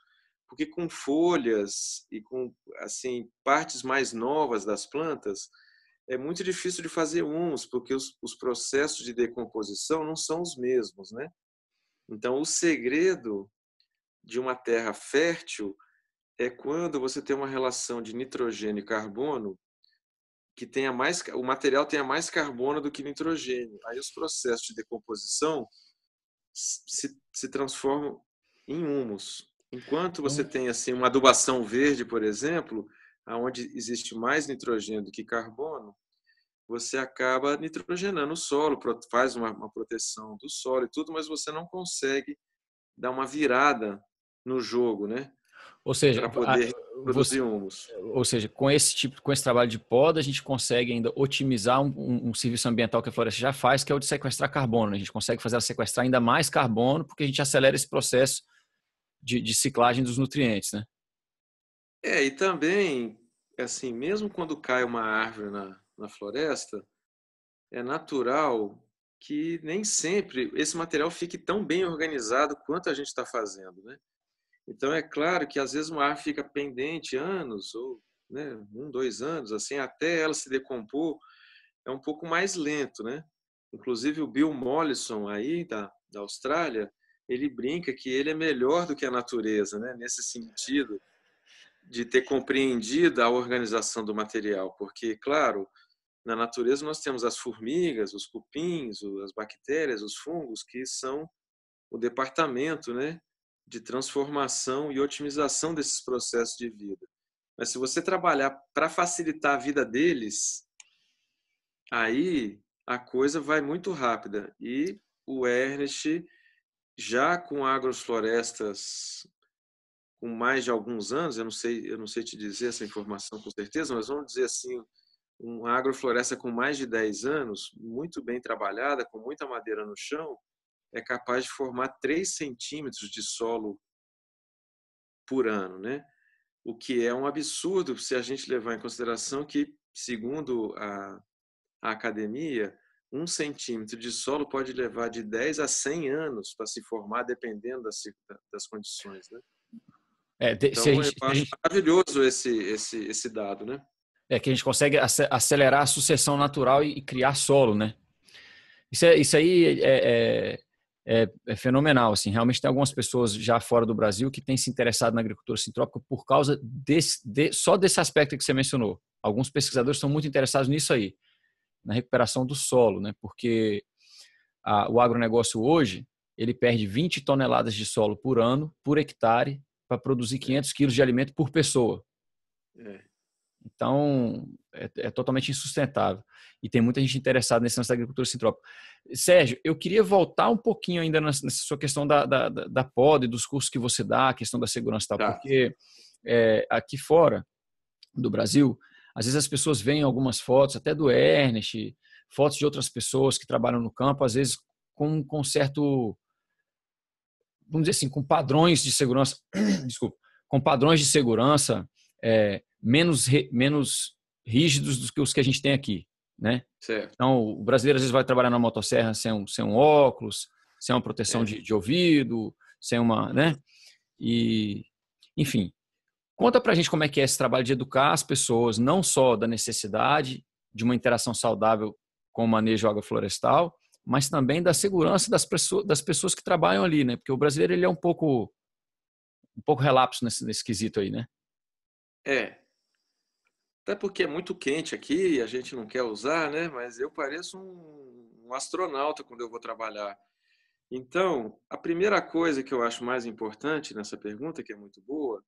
porque com folhas e com assim partes mais novas das plantas é muito difícil de fazer humus, porque os, os processos de decomposição não são os mesmos, né? Então o segredo de uma terra fértil é quando você tem uma relação de nitrogênio e carbono que tenha mais o material tenha mais carbono do que nitrogênio. Aí os processos de decomposição se, se transformam em humus. Enquanto hum. você tem assim uma adubação verde, por exemplo, aonde existe mais nitrogênio do que carbono, você acaba nitrogenando o solo, faz uma, uma proteção do solo e tudo, mas você não consegue dar uma virada no jogo, né? Ou seja, poder a, você, humus. Ou seja, com esse tipo, com esse trabalho de poda, a gente consegue ainda otimizar um, um, um, serviço ambiental que a floresta já faz, que é o de sequestrar carbono. A gente consegue fazer ela sequestrar ainda mais carbono, porque a gente acelera esse processo de, de ciclagem dos nutrientes, né? É, e também, assim, mesmo quando cai uma árvore na, na floresta, é natural que nem sempre esse material fique tão bem organizado quanto a gente está fazendo, né? Então, é claro que às vezes uma árvore fica pendente anos, ou né, um, dois anos, assim, até ela se decompor, é um pouco mais lento, né? Inclusive o Bill Mollison aí da, da Austrália, ele brinca que ele é melhor do que a natureza, né? Nesse sentido de ter compreendido a organização do material, porque claro, na natureza nós temos as formigas, os cupins, as bactérias, os fungos que são o departamento, né? de transformação e otimização desses processos de vida. Mas se você trabalhar para facilitar a vida deles, aí a coisa vai muito rápida. E o Ernest, já com agroflorestas com mais de alguns anos, eu não sei, eu não sei te dizer essa informação com certeza, mas vamos dizer assim, uma agrofloresta com mais de 10 anos, muito bem trabalhada, com muita madeira no chão, é capaz de formar 3 centímetros de solo por ano, né? O que é um absurdo se a gente levar em consideração que, segundo a, a academia, um centímetro de solo pode levar de 10 a 100 anos para se formar, dependendo das, das condições, né? É, de, então, gente, é gente, maravilhoso esse, esse, esse dado, né? É que a gente consegue acelerar a sucessão natural e, e criar solo, né? Isso, é, isso aí é, é, é, é, fenomenal. Assim, realmente tem algumas pessoas já fora do Brasil que têm se interessado na agricultura sintrópica por causa desse, de, só desse aspecto que você mencionou. Alguns pesquisadores estão muito interessados nisso aí, na recuperação do solo, né? Porque a, o agronegócio hoje ele perde 20 toneladas de solo por ano, por hectare, para produzir 500 é. quilos de alimento por pessoa. É. Então, é, é, totalmente insustentável. E tem muita gente interessada nesse lance da agricultura sintrópica. Sérgio, eu queria voltar um pouquinho ainda nessa sua questão da, da, da pod, dos cursos que você dá, a questão da segurança tal, tá. porque é, aqui fora do Brasil, às vezes as pessoas veem algumas fotos, até do Ernest, fotos de outras pessoas que trabalham no campo, às vezes com, com certo, vamos dizer assim, com padrões de segurança, desculpa, com padrões de segurança é, menos, menos rígidos do que os que a gente tem aqui né? Certo. Então, o brasileiro às vezes vai trabalhar na motosserra sem um, sem um óculos, sem uma proteção é. de, de ouvido, sem uma, né? E, enfim, conta pra gente como é que é esse trabalho de educar as pessoas, não só da necessidade de uma interação saudável com o manejo agroflorestal, mas também da segurança das pessoas, das pessoas que trabalham ali, né? Porque o brasileiro ele é um pouco um pouco relapso nesse, nesse quesito aí, né? É, até porque é muito quente aqui e a gente não quer usar, né? Mas eu pareço um, um astronauta quando eu vou trabalhar. Então, a primeira coisa que eu acho mais importante nessa pergunta, que é muito boa,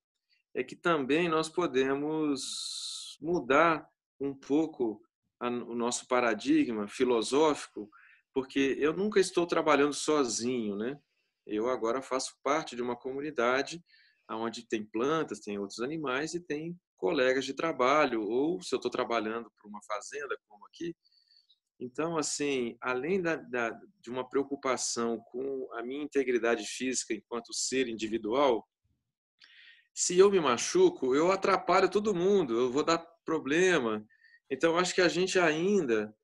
é que também nós podemos mudar um pouco a, o nosso paradigma filosófico, porque eu nunca estou trabalhando sozinho, né? Eu agora faço parte de uma comunidade onde tem plantas, tem outros animais e tem colegas de trabalho, ou se eu estou trabalhando para uma fazenda, como aqui. Então, assim, além da, da, de uma preocupação com a minha integridade física enquanto ser individual, se eu me machuco, eu atrapalho todo mundo, eu vou dar problema. Então, acho que a gente ainda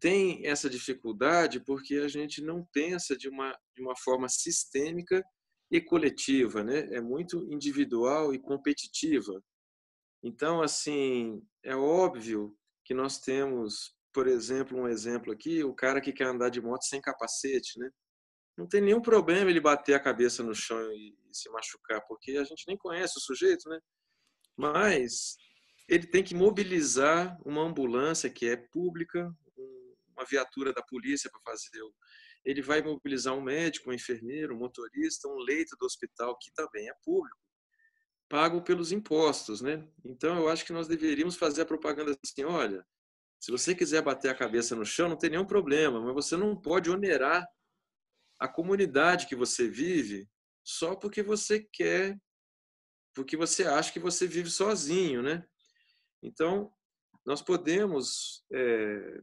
tem essa dificuldade porque a gente não pensa de uma, de uma forma sistêmica e coletiva, né? É muito individual e competitiva. Então, assim, é óbvio que nós temos, por exemplo, um exemplo aqui, o cara que quer andar de moto sem capacete, né? Não tem nenhum problema ele bater a cabeça no chão e se machucar, porque a gente nem conhece o sujeito, né? Mas ele tem que mobilizar uma ambulância que é pública, uma viatura da polícia para fazer o, ele vai mobilizar um médico, um enfermeiro, um motorista, um leito do hospital, que também é público pago pelos impostos, né? Então eu acho que nós deveríamos fazer a propaganda assim, olha, se você quiser bater a cabeça no chão, não tem nenhum problema, mas você não pode onerar a comunidade que você vive só porque você quer, porque você acha que você vive sozinho, né? Então, nós podemos. É,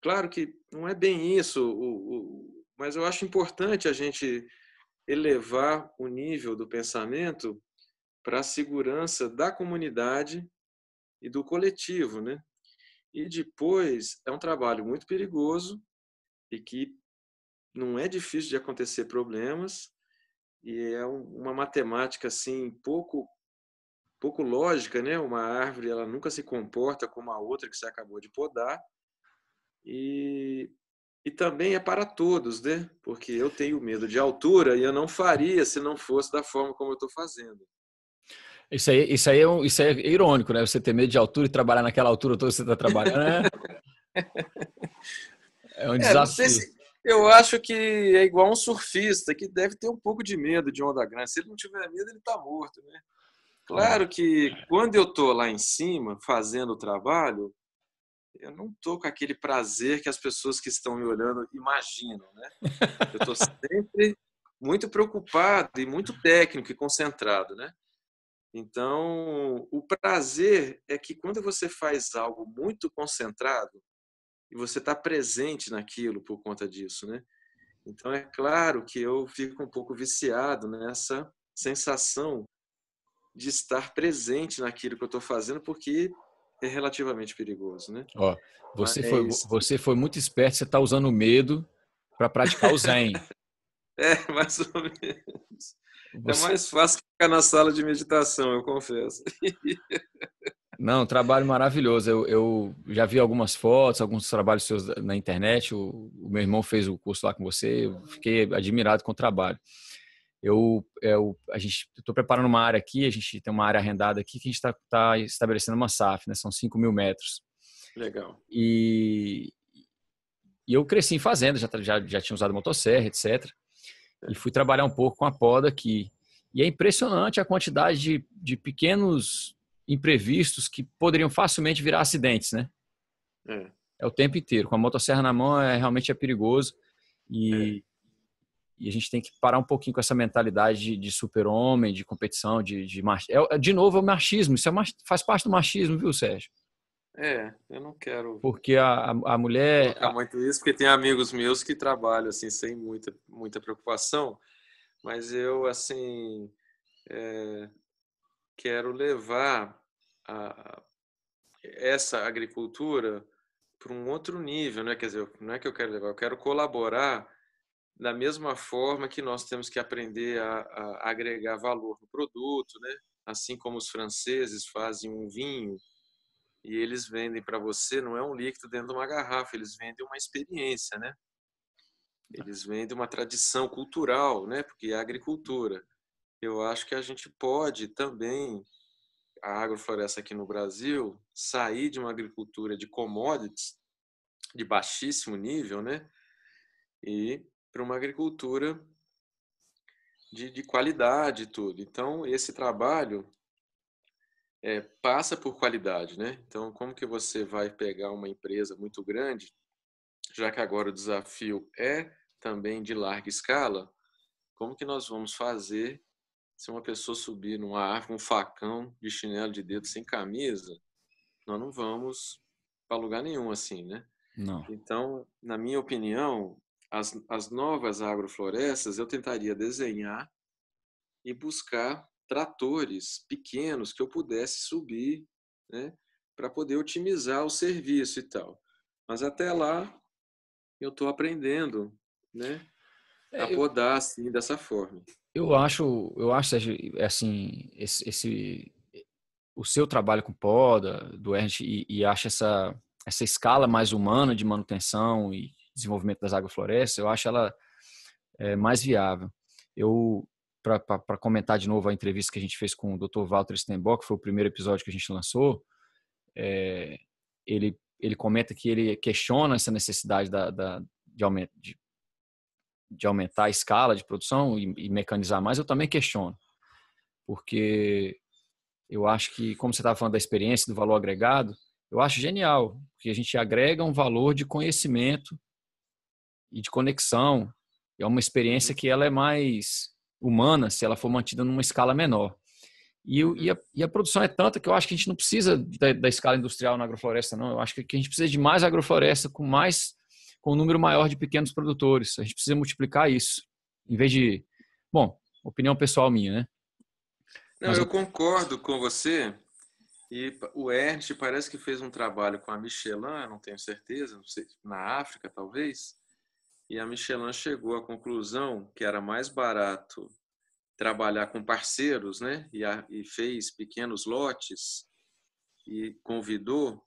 claro que não é bem isso, o, o, mas eu acho importante a gente elevar o nível do pensamento para a segurança da comunidade e do coletivo, né? E depois é um trabalho muito perigoso e que não é difícil de acontecer problemas e é uma matemática assim pouco pouco lógica, né? Uma árvore ela nunca se comporta como a outra que você acabou de podar e e também é para todos, né? Porque eu tenho medo de altura e eu não faria se não fosse da forma como eu estou fazendo. Isso aí, isso aí, é, um, isso aí é irônico, né? Você ter medo de altura e trabalhar naquela altura toda que você está trabalhando é, é um é, desafio. eu acho que é igual um surfista que deve ter um pouco de medo de onda grande. Se ele não tiver medo, ele está morto, né? Claro que quando eu estou lá em cima fazendo o trabalho, eu não estou com aquele prazer que as pessoas que estão me olhando imaginam, né? Eu estou sempre muito preocupado e muito técnico e concentrado, né? Então, o prazer é que quando você faz algo muito concentrado e você está presente naquilo por conta disso, né? Então, é claro que eu fico um pouco viciado nessa sensação de estar presente naquilo que eu estou fazendo, porque é relativamente perigoso, né? Ó, você, foi, é você foi muito esperto, você está usando o medo para praticar o zen. é, mais ou menos. É você... É mais fácil ficar na sala de meditação, eu confesso. Não, trabalho maravilhoso. Eu, eu, já vi algumas fotos, alguns trabalhos seus na internet. O, o, meu irmão fez o curso lá com você. Eu fiquei admirado com o trabalho. Eu, eu a gente estou preparando uma área aqui. A gente tem uma área arrendada aqui que a gente está tá estabelecendo uma SAF, né? São 5 mil metros. Legal. E, e, eu cresci em fazenda, já, já, já tinha usado motosserra, etc. E fui trabalhar um pouco com a poda aqui. E é impressionante a quantidade de, de pequenos imprevistos que poderiam facilmente virar acidentes, né? É. é. o tempo inteiro. Com a motosserra na mão é realmente é perigoso e, é. e a gente tem que parar um pouquinho com essa mentalidade de, de super-homem, de competição, de, de mach... é, é de novo é o machismo. Isso é mach... faz parte do machismo, viu, Sérgio? É, eu não quero. Porque a, a, mulher. É muito isso, porque tem amigos meus que trabalham assim sem muita muita preocupação mas eu, assim, é, quero levar a, essa agricultura para um outro nível, né? Quer dizer, não é que eu quero levar, eu quero colaborar da mesma forma que nós temos que aprender a, a agregar valor no produto, né? Assim como os franceses fazem um vinho e eles vendem para você, não é um líquido dentro de uma garrafa, eles vendem uma experiência, né? Eles vêm de uma tradição cultural, né? Porque é agricultura. Eu acho que a gente pode também a agrofloresta aqui no Brasil sair de uma agricultura de commodities de baixíssimo nível, né? E para uma agricultura de, de qualidade e tudo. Então, esse trabalho é, passa por qualidade, né? Então, como que você vai pegar uma empresa muito grande, já que agora o desafio é também de larga escala, como que nós vamos fazer se uma pessoa subir numa árvore com um facão de chinelo de dedo sem camisa? Nós não vamos para lugar nenhum assim, né? Não. Então, na minha opinião, as, as novas agroflorestas eu tentaria desenhar e buscar tratores pequenos que eu pudesse subir, né, para poder otimizar o serviço e tal. Mas até lá eu estou aprendendo né? É, a podar eu, assim dessa forma. Eu acho, eu acho Sérgio, assim, esse, esse, o seu trabalho com poda do Ernst e, e acho essa essa escala mais humana de manutenção e desenvolvimento das agroflorestas, eu acho ela é, mais viável. Eu para comentar de novo a entrevista que a gente fez com o Dr. Walter Steinbock, que foi o primeiro episódio que a gente lançou, é, ele ele comenta que ele questiona essa necessidade da, da de aumento de de aumentar a escala de produção e, e mecanizar mais, eu também questiono. Porque eu acho que, como você estava falando da experiência, do valor agregado, eu acho genial, porque a gente agrega um valor de conhecimento e de conexão. É uma experiência que ela é mais humana se ela for mantida numa escala menor. E, e, a, e, a, produção é tanta que eu acho que a gente não precisa da, da escala industrial na agrofloresta, não. Eu acho que, que a gente precisa de mais agrofloresta com mais com um número maior de pequenos produtores. A gente precisa multiplicar isso, em vez de. Bom, opinião pessoal minha, né? Não, Mas... eu concordo com você. E o Ernst parece que fez um trabalho com a Michelin, não tenho certeza, não sei, na África talvez. E a Michelin chegou à conclusão que era mais barato trabalhar com parceiros, né? E, a, e fez pequenos lotes e convidou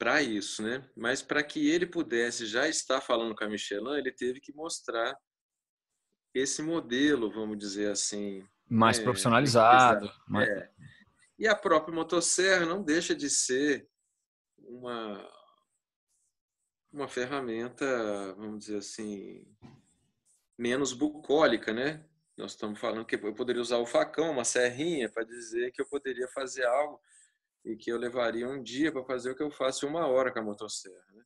para isso, né? Mas para que ele pudesse já estar falando com a Michelin, ele teve que mostrar esse modelo, vamos dizer assim, mais né? é, profissionalizado. É, mais... E a própria motosserra não deixa de ser uma uma ferramenta, vamos dizer assim, menos bucólica, né? Nós estamos falando que eu poderia usar o facão, uma serrinha, para dizer que eu poderia fazer algo e que eu levaria um dia para fazer o que eu faço em uma hora com a motosserra. Né?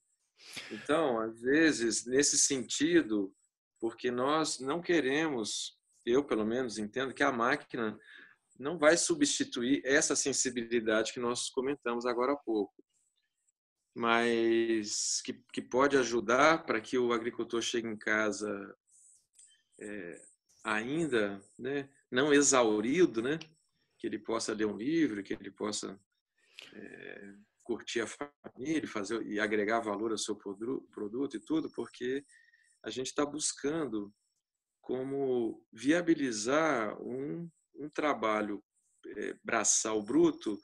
Então, às vezes, nesse sentido, porque nós não queremos, eu pelo menos entendo, que a máquina não vai substituir essa sensibilidade que nós comentamos agora há pouco, mas que, que pode ajudar para que o agricultor chegue em casa é, ainda né, não exaurido, né, que ele possa ler um livro, que ele possa é, curtir a família fazer, e agregar valor ao seu produto e tudo, porque a gente está buscando como viabilizar um, um trabalho é, braçal bruto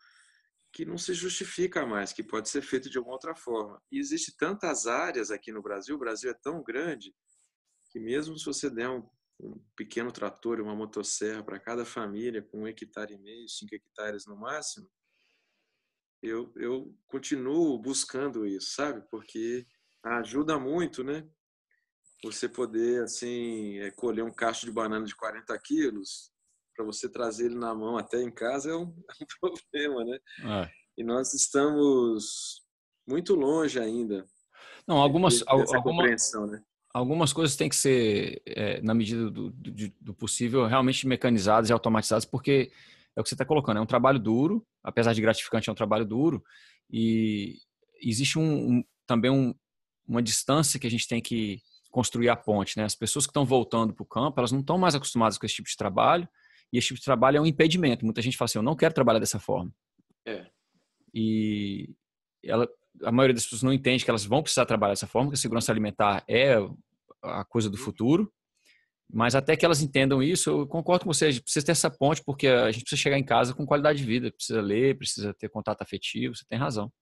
que não se justifica mais, que pode ser feito de uma outra forma. E existe tantas áreas aqui no Brasil, o Brasil é tão grande que mesmo se você der um, um pequeno trator, uma motosserra para cada família, com um hectare e meio, cinco hectares no máximo, eu, eu continuo buscando isso, sabe? Porque ajuda muito, né? Você poder, assim, é, colher um cacho de banana de 40 quilos, para você trazer ele na mão até em casa é um, é um problema, né? É. E nós estamos muito longe ainda. Não, algumas, algumas, né? algumas coisas têm que ser, é, na medida do, do, do possível, realmente mecanizadas e automatizadas, porque é o que você está colocando. É um trabalho duro, apesar de gratificante, é um trabalho duro. E existe um, um também um, uma distância que a gente tem que construir a ponte. Né? As pessoas que estão voltando para o campo, elas não estão mais acostumadas com esse tipo de trabalho. E esse tipo de trabalho é um impedimento. Muita gente fala assim: eu não quero trabalhar dessa forma. É. E ela, a maioria das pessoas não entende que elas vão precisar trabalhar dessa forma, que a segurança alimentar é a coisa do uhum. futuro. Mas até que elas entendam isso, eu concordo com vocês, precisa ter essa ponte, porque a gente precisa chegar em casa com qualidade de vida, precisa ler, precisa ter contato afetivo, você tem razão.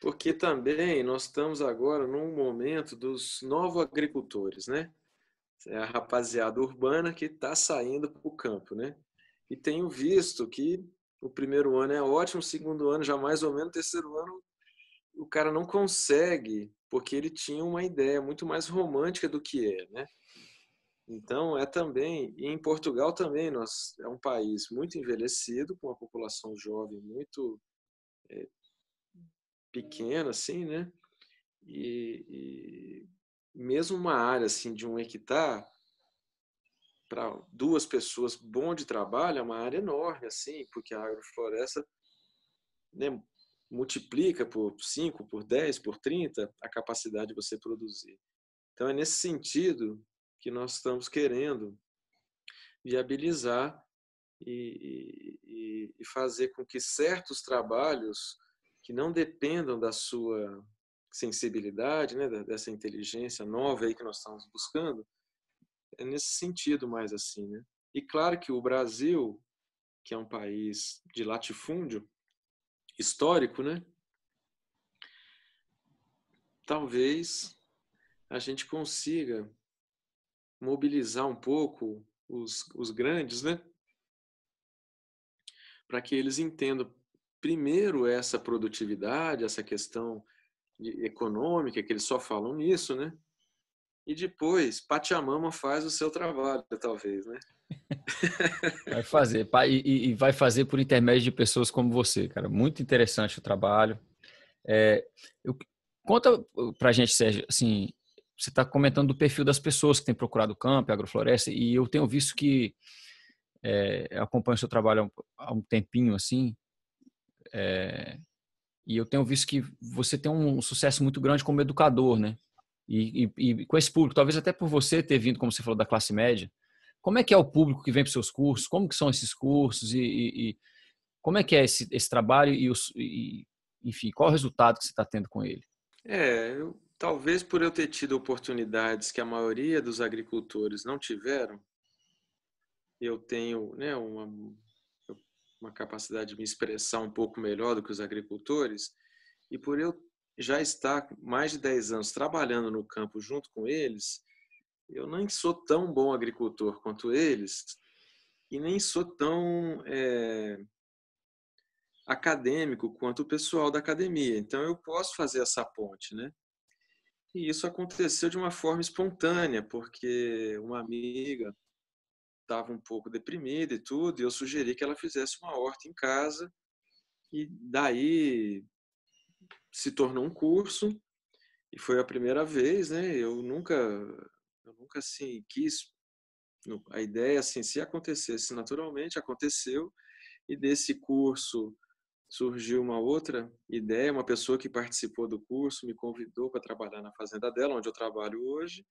Porque também nós estamos agora num momento dos novos agricultores, né? É a rapaziada urbana que está saindo para o campo, né? E tenho visto que o primeiro ano é ótimo, o segundo ano já mais ou menos, o terceiro ano o cara não consegue, porque ele tinha uma ideia muito mais romântica do que é, né? Então, é também, e em Portugal também, nós, é um país muito envelhecido, com uma população jovem muito é, pequena, assim, né? E, e, mesmo uma área, assim, de um hectare, para duas pessoas bom de trabalho, é uma área enorme, assim, porque a agrofloresta né, multiplica por 5, por 10, por 30 a capacidade de você produzir. Então, é nesse sentido que nós estamos querendo viabilizar e, e, e fazer com que certos trabalhos que não dependam da sua sensibilidade, né, dessa inteligência nova aí que nós estamos buscando, é nesse sentido mais assim, né? E claro que o Brasil, que é um país de latifúndio histórico, né? Talvez a gente consiga mobilizar um pouco os, os grandes, né? Para que eles entendam primeiro essa produtividade, essa questão econômica, que eles só falam nisso, né? E depois, Pachamama faz o seu trabalho, talvez, né? Vai fazer, e, vai fazer por intermédio de pessoas como você, cara. Muito interessante o trabalho. É, eu, conta pra gente, Sérgio, assim, você está comentando do perfil das pessoas que têm procurado o campo, a agrofloresta, e eu tenho visto que é, acompanho o seu trabalho há um, tempinho assim, é, e eu tenho visto que você tem um sucesso muito grande como educador, né? E, e, e, com esse público, talvez até por você ter vindo, como você falou, da classe média, como é que é o público que vem para os seus cursos? Como que são esses cursos e, e como é que é esse, esse trabalho e, os, enfim, qual é o resultado que você está tendo com ele? É, eu Talvez por eu ter tido oportunidades que a maioria dos agricultores não tiveram, eu tenho né, uma, uma capacidade de me expressar um pouco melhor do que os agricultores, e por eu já estar mais de 10 anos trabalhando no campo junto com eles, eu nem sou tão bom agricultor quanto eles, e nem sou tão é, acadêmico quanto o pessoal da academia. Então eu posso fazer essa ponte, né? E isso aconteceu de uma forma espontânea, porque uma amiga estava um pouco deprimida e tudo, e eu sugeri que ela fizesse uma horta em casa, e daí se tornou um curso, e foi a primeira vez, né? Eu nunca, eu nunca assim quis. A ideia, assim, se acontecesse naturalmente, aconteceu, e desse curso surgiu uma outra ideia, uma pessoa que participou do curso me convidou para trabalhar na fazenda dela, onde eu trabalho hoje,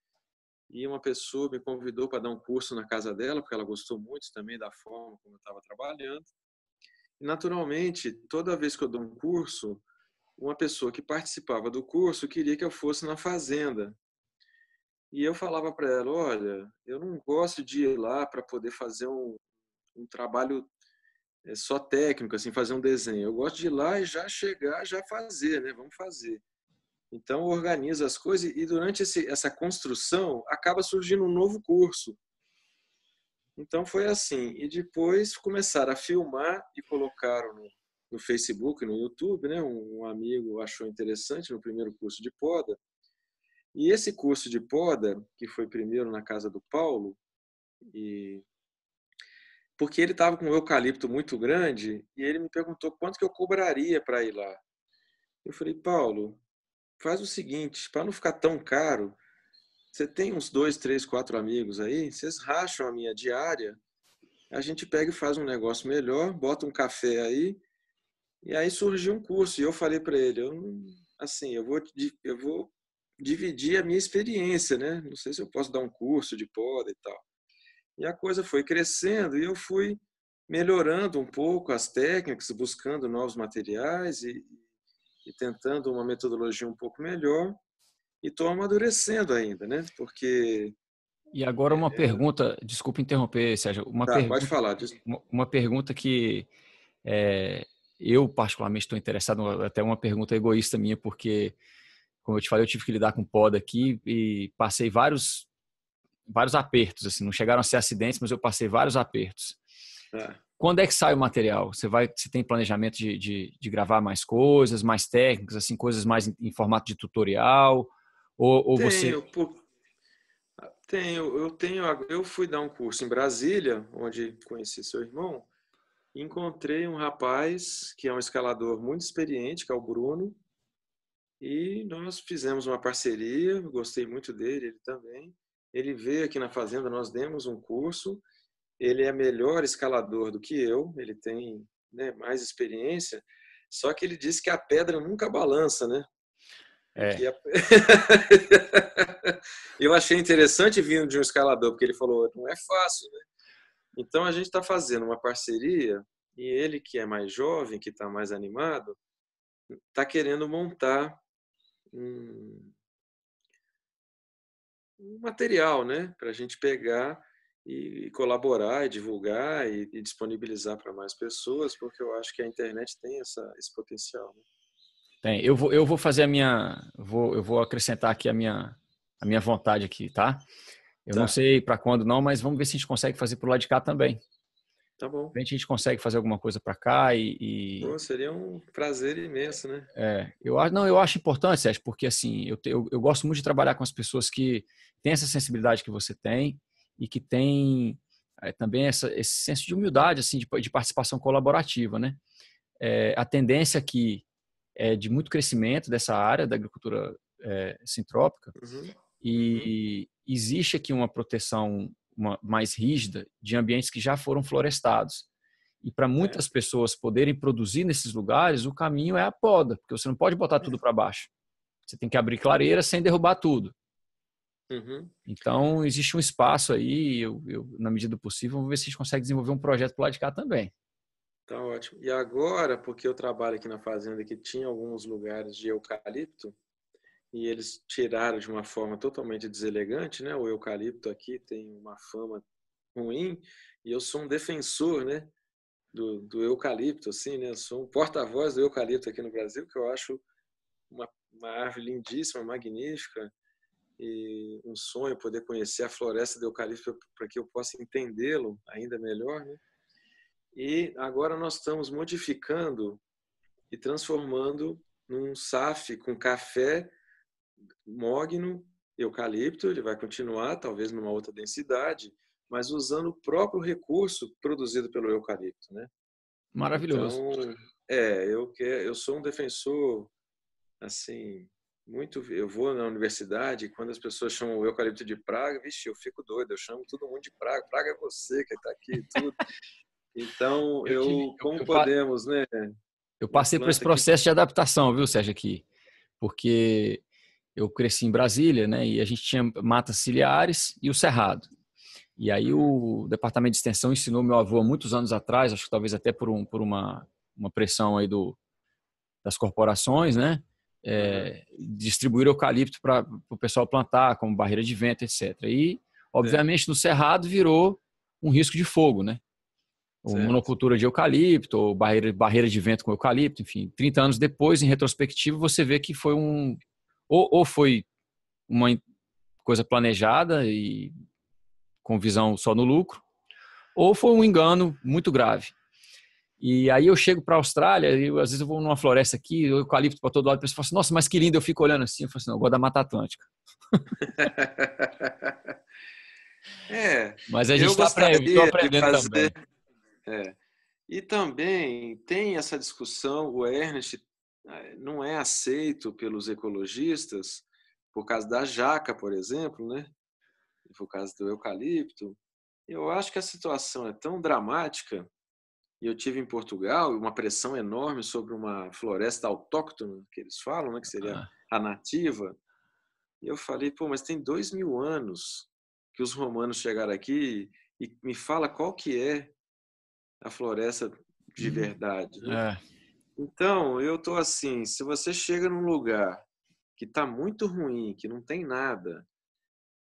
e uma pessoa me convidou para dar um curso na casa dela, porque ela gostou muito também da forma como eu estava trabalhando. E, naturalmente, toda vez que eu dou um curso, uma pessoa que participava do curso queria que eu fosse na fazenda. E eu falava para ela: olha, eu não gosto de ir lá para poder fazer um, um trabalho é só técnico, assim, fazer um desenho. Eu gosto de ir lá e já chegar, já fazer, né? Vamos fazer. Então, organiza as coisas e durante esse, essa construção acaba surgindo um novo curso. Então, foi assim. E depois começaram a filmar e colocaram no, no Facebook, no YouTube, né? Um, um amigo achou interessante no primeiro curso de poda. E esse curso de poda, que foi primeiro na casa do Paulo, e porque ele estava com um eucalipto muito grande e ele me perguntou quanto que eu cobraria para ir lá. Eu falei, Paulo, faz o seguinte, para não ficar tão caro, você tem uns dois, três, quatro amigos aí, vocês racham a minha diária, a gente pega e faz um negócio melhor, bota um café aí, e aí surgiu um curso. E eu falei para ele, eu, assim, eu vou, eu vou dividir a minha experiência, né? Não sei se eu posso dar um curso de poda e tal. E a coisa foi crescendo e eu fui melhorando um pouco as técnicas, buscando novos materiais e, e tentando uma metodologia um pouco melhor. E estou amadurecendo ainda, né? Porque e agora uma é, é. pergunta, desculpa interromper, Sérgio. Uma tá, pergunta, pode falar. Uma, uma pergunta que é, eu particularmente estou interessado, até uma pergunta egoísta minha, porque, como eu te falei, eu tive que lidar com poda aqui e passei vários vários apertos, assim, não chegaram a ser acidentes, mas eu passei vários apertos. É. Quando é que sai o material? Você vai, você tem planejamento de, de, de, gravar mais coisas, mais técnicas, assim, coisas mais em, em formato de tutorial? Ou, ou tenho, você? Por... Ah, tenho, eu tenho, eu fui dar um curso em Brasília, onde conheci seu irmão. Encontrei um rapaz que é um escalador muito experiente, que é o Bruno, e nós fizemos uma parceria. Gostei muito dele, ele também. Ele veio aqui na fazenda, nós demos um curso. Ele é melhor escalador do que eu, ele tem né, mais experiência. Só que ele disse que a pedra nunca balança, né? É. A... eu achei interessante vindo de um escalador, porque ele falou: não é fácil, né? Então a gente está fazendo uma parceria e ele que é mais jovem, que está mais animado, está querendo montar um, um material, né, para a gente pegar e colaborar, e divulgar e, e disponibilizar para mais pessoas, porque eu acho que a internet tem essa, esse potencial. Né? Tem. Eu vou, eu vou fazer a minha, vou, eu vou acrescentar aqui a minha, a minha vontade aqui, tá? Eu tá. não sei para quando não, mas vamos ver se a gente consegue fazer para o lado de cá também. Tá bom. a gente consegue fazer alguma coisa para cá e, e... seria um prazer imenso, né? É, eu acho, não, eu acho importante, Sérgio, porque assim, eu, eu, eu gosto muito de trabalhar com as pessoas que têm essa sensibilidade que você tem e que têm é, também essa, esse senso de humildade, assim, de, de participação colaborativa, né? É, a tendência aqui é de muito crescimento dessa área da agricultura é, sintrópica uhum. e uhum. existe aqui uma proteção uma, mais rígida de ambientes que já foram florestados. E para muitas é. pessoas poderem produzir nesses lugares, o caminho é a poda, porque você não pode botar tudo é. para baixo. Você tem que abrir clareira sem derrubar tudo. Uhum. Então, existe um espaço aí, eu, eu, na medida do possível, vamos ver se a gente consegue desenvolver um projeto para lá de cá também. Tá ótimo. E agora, porque eu trabalho aqui na fazenda que tinha alguns lugares de eucalipto, e eles tiraram de uma forma totalmente deselegante, né? O eucalipto aqui tem uma fama ruim e eu sou um defensor, né? Do, do eucalipto, assim, né? Eu sou um porta-voz do eucalipto aqui no Brasil, que eu acho uma, uma árvore lindíssima, magnífica e um sonho poder conhecer a floresta do eucalipto para que eu possa entendê-lo ainda melhor, né? E agora nós estamos modificando e transformando num SAF com café mogno, eucalipto, ele vai continuar, talvez numa outra densidade, mas usando o próprio recurso produzido pelo eucalipto, né? Maravilhoso. Então, é, eu que eu sou um defensor assim, muito, eu vou na universidade, quando as pessoas chamam o eucalipto de praga, vixe, eu fico doido, eu chamo todo mundo de praga, praga é você que está aqui tudo. Então, eu, eu como eu, podemos, né? Eu passei por esse processo que... de adaptação, viu, Sérgio aqui. Porque eu cresci em Brasília, né? E a gente tinha matas ciliares e o cerrado. E aí o departamento de extensão ensinou meu avô há muitos anos atrás, acho que talvez até por, um, por uma, uma pressão aí do, das corporações, né? É, uhum. distribuir eucalipto para o pessoal plantar, como barreira de vento, etc. E, obviamente, no cerrado virou um risco de fogo, né? monocultura de eucalipto, ou barreira, barreira de vento com eucalipto, enfim. 30 anos depois, em retrospectiva, você vê que foi um ou, ou foi uma coisa planejada e com visão só no lucro, ou foi um engano muito grave. E aí eu chego para a Austrália, e às vezes eu vou numa floresta aqui, eu eucalipto para todo lado, e pessoal fala assim, nossa, mas que lindo, eu fico olhando assim, eu falo assim, não, eu gosto da Mata Atlântica. é, mas a gente está aprendendo, aprendendo fazer... também. É. E também tem essa discussão, o Ernest é, não é aceito pelos ecologistas por causa da jaca, por exemplo, né? Por causa do eucalipto. Eu acho que a situação é tão dramática e eu tive em Portugal uma pressão enorme sobre uma floresta autóctona que eles falam, né? Que seria ah. a nativa. E eu falei, pô, mas tem dois mil anos que os romanos chegaram aqui e me fala qual que é a floresta de uhum. verdade. Né? É então, eu tô assim, se você chega num lugar que tá muito ruim, que não tem nada,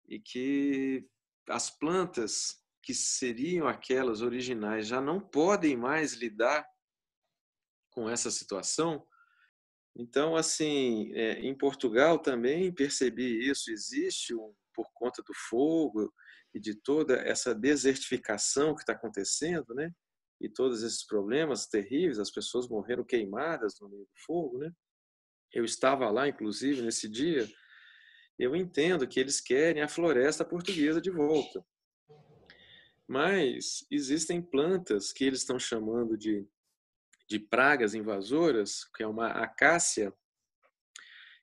e que as plantas que seriam aquelas originais já não podem mais lidar com essa situação. Então, assim, é, em Portugal também percebi isso. Existe, um, por conta do fogo e de toda essa desertificação que está acontecendo, né? e todos esses problemas terríveis, as pessoas morreram queimadas no meio do fogo, né? Eu estava lá, inclusive, nesse dia. Eu entendo que eles querem a floresta portuguesa de volta. Mas existem plantas que eles estão chamando de, de pragas invasoras, que é uma acácia,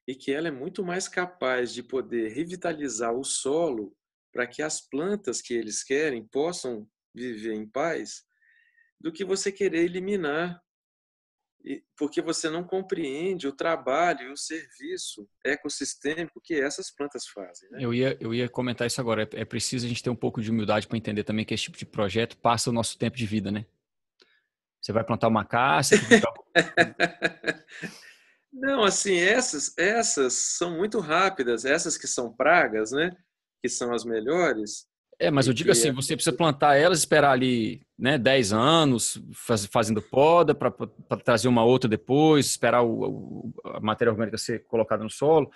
e que ela é muito mais capaz de poder revitalizar o solo para que as plantas que eles querem possam viver em paz do que você querer eliminar, porque você não compreende o trabalho e o serviço ecossistêmico que essas plantas fazem. Né? Eu, ia, eu ia comentar isso agora. É, é preciso a gente ter um pouco de humildade para entender também que esse tipo de projeto passa o nosso tempo de vida, né? Você vai plantar uma caça. Não, assim, essas, essas são muito rápidas, essas que são pragas, né? Que são as melhores, é, mas eu digo assim, você precisa plantar elas, esperar ali né, 10 anos faz, fazendo poda para trazer uma outra depois, esperar o, o, a matéria orgânica ser colocada no solo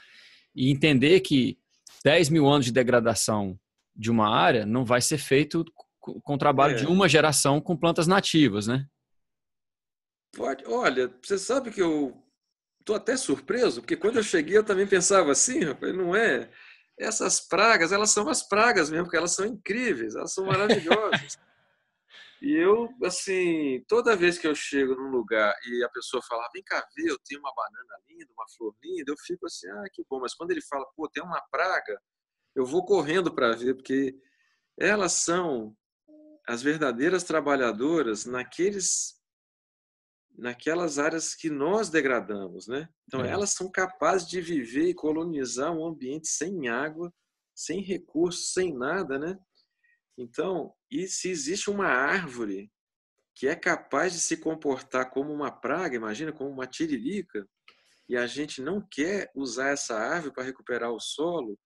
e entender que 10 mil anos de degradação de uma área não vai ser feito com o trabalho é. de uma geração com plantas nativas, né? Pode, olha, você sabe que eu estou até surpreso, porque quando eu cheguei eu também pensava assim, rapaz, não é essas pragas, elas são as pragas mesmo, porque elas são incríveis, elas são maravilhosas. e eu, assim, toda vez que eu chego num lugar e a pessoa fala, vem cá ver, eu tenho uma banana linda, uma flor linda, eu fico assim, ah, que bom. Mas quando ele fala, pô, tem uma praga, eu vou correndo para ver, porque elas são as verdadeiras trabalhadoras naqueles naquelas áreas que nós degradamos, né? Então, é. elas são capazes de viver e colonizar um ambiente sem água, sem recursos, sem nada, né? Então, e se existe uma árvore que é capaz de se comportar como uma praga, imagina, como uma tiririca, e a gente não quer usar essa árvore para recuperar o solo,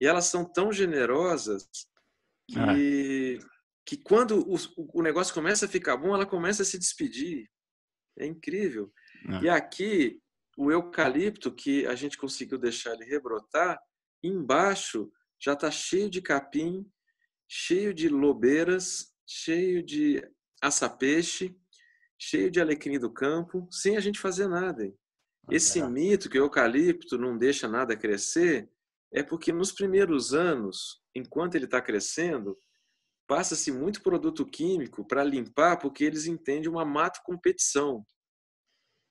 e elas são tão generosas é. que, ah. que quando o, o negócio começa a ficar bom, ela começa a se despedir. É incrível. É. E aqui, o eucalipto, que a gente conseguiu deixar ele rebrotar, embaixo já está cheio de capim, cheio de lobeiras, cheio de açapeixe, cheio de alecrim do campo, sem a gente fazer nada. Esse mito que o eucalipto não deixa nada crescer é porque nos primeiros anos, enquanto ele está crescendo, passa-se muito produto químico para limpar porque eles entendem uma mato competição.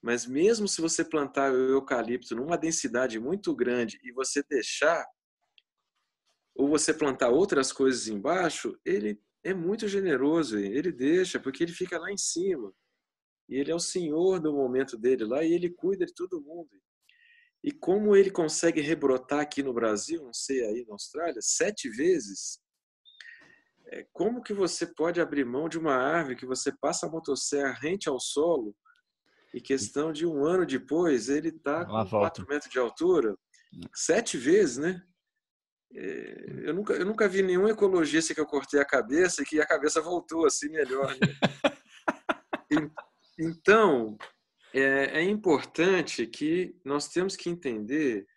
Mas mesmo se você plantar o eucalipto numa densidade muito grande e você deixar ou você plantar outras coisas embaixo, ele é muito generoso, ele deixa porque ele fica lá em cima. E ele é o senhor do momento dele lá e ele cuida de todo mundo. E como ele consegue rebrotar aqui no Brasil, não sei aí na Austrália, sete vezes, é, como que você pode abrir mão de uma árvore que você passa a motosserra rente ao solo e questão de um ano depois ele está com 4 metros de altura, sete vezes, né? É, eu, nunca, eu nunca vi nenhum ecologista que eu cortei a cabeça e que a cabeça voltou assim melhor. Né? então, é, é, importante que nós temos que entender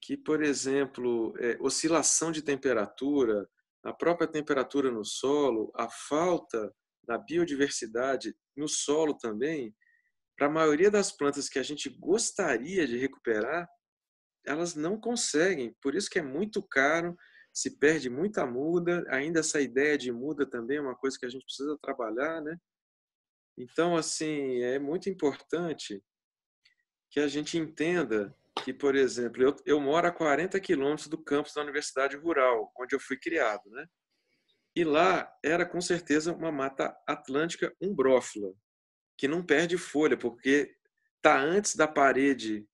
que, por exemplo, é, oscilação de temperatura, a própria temperatura no solo, a falta da biodiversidade no solo também, para a maioria das plantas que a gente gostaria de recuperar, elas não conseguem. Por isso que é muito caro, se perde muita muda. Ainda essa ideia de muda também é uma coisa que a gente precisa trabalhar, né? Então, assim, é muito importante que a gente entenda que, por exemplo, eu, eu moro a 40 quilômetros do campus da Universidade Rural, onde eu fui criado, né? E lá era com certeza uma mata atlântica umbrófila, que não perde folha, porque tá antes da parede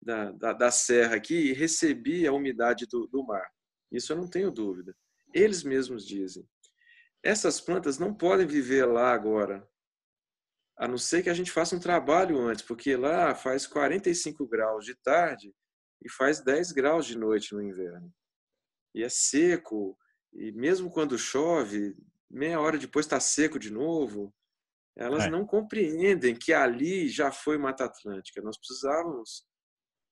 da, da, da serra aqui e recebia a umidade do, do mar. Isso eu não tenho dúvida. Eles mesmos dizem. Essas plantas não podem viver lá agora, a não ser que a gente faça um trabalho antes, porque lá faz 45 graus de tarde e faz 10 graus de noite no inverno. E é seco, e mesmo quando chove, meia hora depois está seco de novo. Elas é. não compreendem que ali já foi Mata Atlântica. Nós precisávamos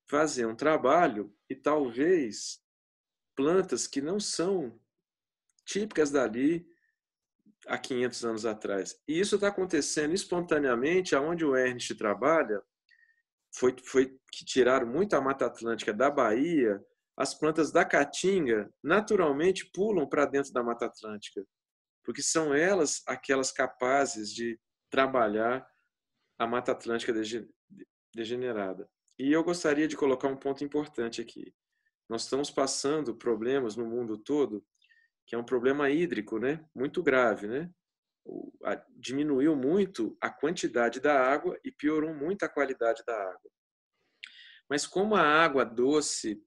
fazer um trabalho e talvez plantas que não são típicas dali há 500 anos atrás. E isso está acontecendo espontaneamente aonde o Ernst trabalha. Foi, foi que tiraram muito a Mata Atlântica da Bahia, as plantas da caatinga naturalmente pulam para dentro da Mata Atlântica, porque são elas aquelas capazes de trabalhar a Mata Atlântica degenerada. E eu gostaria de colocar um ponto importante aqui. Nós estamos passando problemas no mundo todo que é um problema hídrico, né? Muito grave, né? diminuiu muito a quantidade da água e piorou muito a qualidade da água. Mas como a água doce,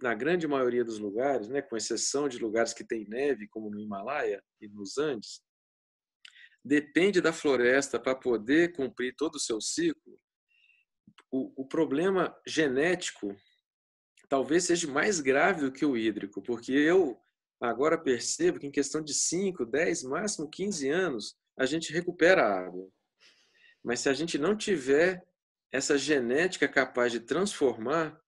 na grande maioria dos lugares, né, com exceção de lugares que tem neve, como no Himalaia e nos Andes, depende da floresta para poder cumprir todo o seu ciclo, o, o problema genético talvez seja mais grave do que o hídrico, porque eu Agora percebo que em questão de 5, 10, máximo 15 anos, a gente recupera a água. Mas se a gente não tiver essa genética capaz de transformar,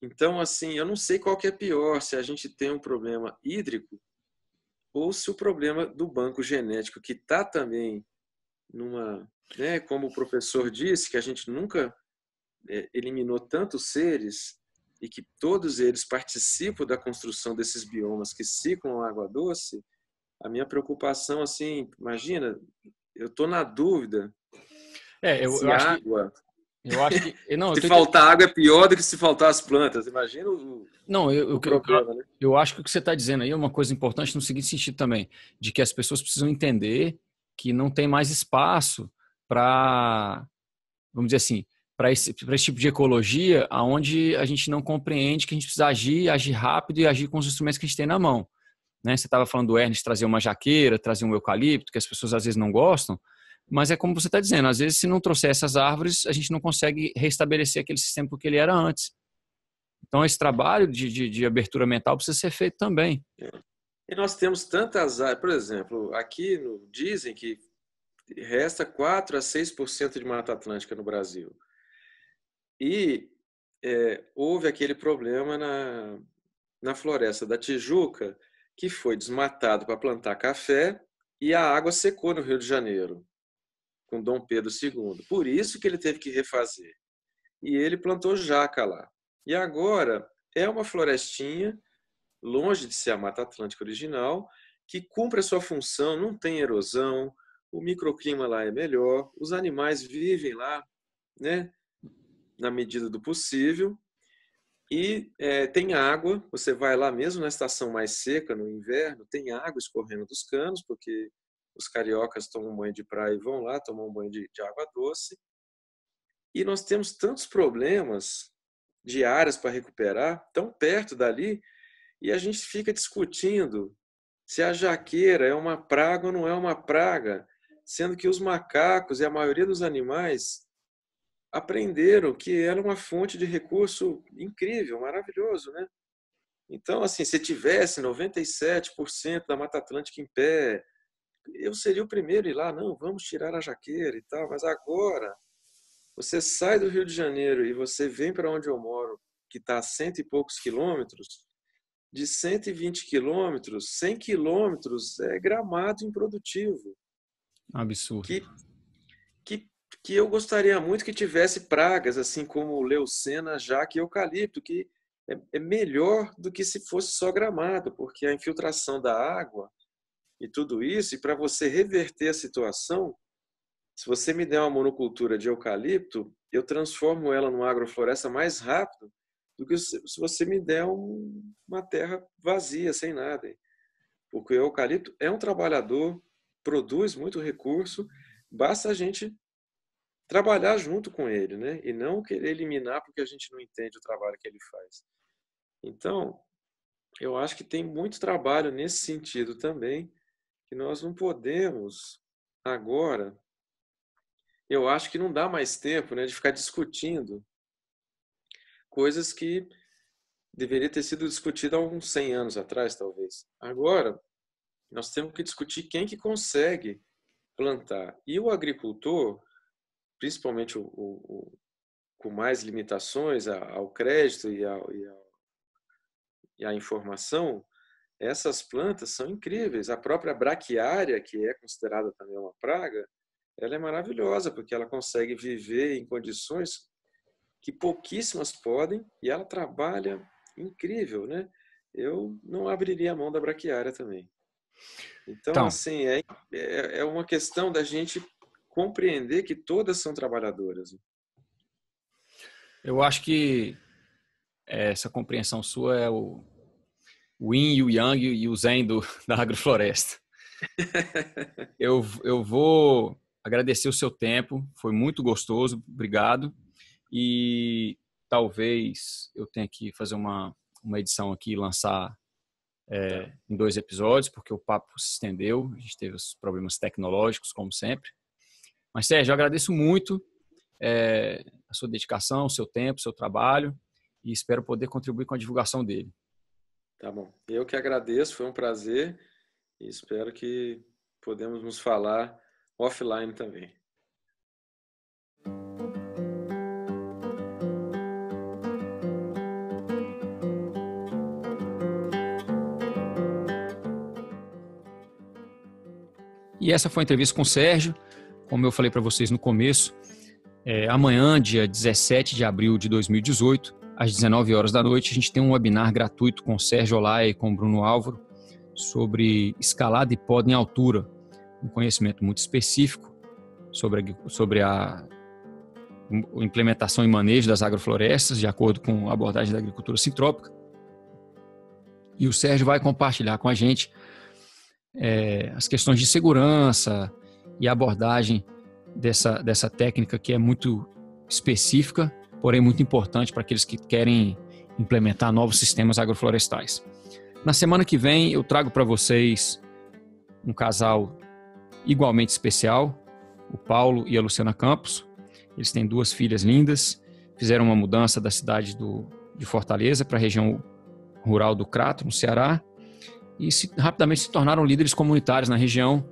então assim, eu não sei qual que é pior, se a gente tem um problema hídrico ou se o problema do banco genético que está também numa, né, como o professor disse, que a gente nunca é, eliminou tantos seres e que todos eles participam da construção desses biomas que ciclam a água doce, a minha preocupação, assim, imagina, eu estou na dúvida. É, eu, eu acho água... que... Eu acho que. Não, se tô... faltar água é pior do que se faltar as plantas. Imagina o. Não, eu, o problema, eu, né? eu acho que o que você está dizendo aí é uma coisa importante no seguinte sentido também: de que as pessoas precisam entender que não tem mais espaço para, vamos dizer assim, para esse, esse tipo de ecologia, aonde a gente não compreende que a gente precisa agir, agir rápido e agir com os instrumentos que a gente tem na mão. Né? Você estava falando do Ernest trazer uma jaqueira, trazer um eucalipto, que as pessoas às vezes não gostam, mas é como você está dizendo, às vezes se não trouxer essas árvores, a gente não consegue restabelecer aquele sistema que ele era antes. Então esse trabalho de, de, de abertura mental precisa ser feito também. É. E nós temos tantas áreas, por exemplo, aqui no, dizem que resta 4 a 6% de Mata Atlântica no Brasil. E é, houve aquele problema na, na floresta da Tijuca, que foi desmatado para plantar café e a água secou no Rio de Janeiro, com Dom Pedro II. Por isso que ele teve que refazer. E ele plantou jaca lá. E agora é uma florestinha, longe de ser a Mata Atlântica original, que cumpre a sua função, não tem erosão, o microclima lá é melhor, os animais vivem lá, né? na medida do possível. E é, tem água, você vai lá mesmo na estação mais seca, no inverno, tem água escorrendo dos canos, porque os cariocas tomam banho de praia e vão lá, tomam banho de, de água doce. E nós temos tantos problemas de áreas para recuperar, tão perto dali, e a gente fica discutindo se a jaqueira é uma praga ou não é uma praga, sendo que os macacos e a maioria dos animais aprenderam que era uma fonte de recurso incrível, maravilhoso, né? Então, assim, se tivesse 97% da Mata Atlântica em pé, eu seria o primeiro a ir lá, não, vamos tirar a jaqueira e tal, mas agora você sai do Rio de Janeiro e você vem para onde eu moro, que está a cento e poucos quilômetros, de 120 quilômetros, 100 quilômetros é gramado improdutivo. Absurdo. Que que eu gostaria muito que tivesse pragas, assim como leucena, jaca e eucalipto, que é, é melhor do que se fosse só gramado, porque a infiltração da água e tudo isso, e para você reverter a situação, se você me der uma monocultura de eucalipto, eu transformo ela numa agrofloresta mais rápido do que se você me der um, uma terra vazia, sem nada. Porque o eucalipto é um trabalhador, produz muito recurso, basta a gente trabalhar junto com ele, né? E não querer eliminar porque a gente não entende o trabalho que ele faz. Então, eu acho que tem muito trabalho nesse sentido também, que nós não podemos agora. Eu acho que não dá mais tempo, né, de ficar discutindo coisas que deveria ter sido discutida há uns 100 anos atrás, talvez. Agora, nós temos que discutir quem que consegue plantar. E o agricultor, principalmente o, o, o com mais limitações ao crédito e, ao, e, ao, e à informação, essas plantas são incríveis. A própria braquiária, que é considerada também uma praga, ela é maravilhosa, porque ela consegue viver em condições que pouquíssimas podem e ela trabalha incrível, né? Eu não abriria a mão da braquiária também. Então, então assim, é, é, é uma questão da gente compreender que todas são trabalhadoras. Eu acho que é, essa compreensão sua é o, o yin e o yang e o zen do, da agrofloresta. eu, eu vou agradecer o seu tempo, foi muito gostoso, obrigado. E talvez eu tenha que fazer uma, uma edição aqui e lançar é, tá. em dois episódios, porque o papo se estendeu, a gente teve os problemas tecnológicos, como sempre. Mas, Sérgio, eu agradeço muito é, a sua dedicação, o seu tempo, o seu trabalho e espero poder contribuir com a divulgação dele. Tá bom. Eu que agradeço, foi um prazer e espero que podemos nos falar offline também. E essa foi a entrevista com o Sérgio. Como eu falei para vocês no começo, é, amanhã, dia 17 de abril de 2018, às 19 horas da noite, a gente tem um webinar gratuito com Sérgio Olay e com Bruno Álvaro sobre escalada e poda em altura, um conhecimento muito específico sobre a, sobre a implementação e manejo das agroflorestas, de acordo com a abordagem da agricultura sintrópica. E o Sérgio vai compartilhar com a gente é, as questões de segurança, e a abordagem dessa, dessa técnica que é muito específica, porém muito importante para aqueles que querem implementar novos sistemas agroflorestais. Na semana que vem eu trago para vocês um casal igualmente especial, o Paulo e a Luciana Campos. Eles têm duas filhas lindas, fizeram uma mudança da cidade do, de Fortaleza para a região rural do Crato, no Ceará, e se, rapidamente se tornaram líderes comunitários na região,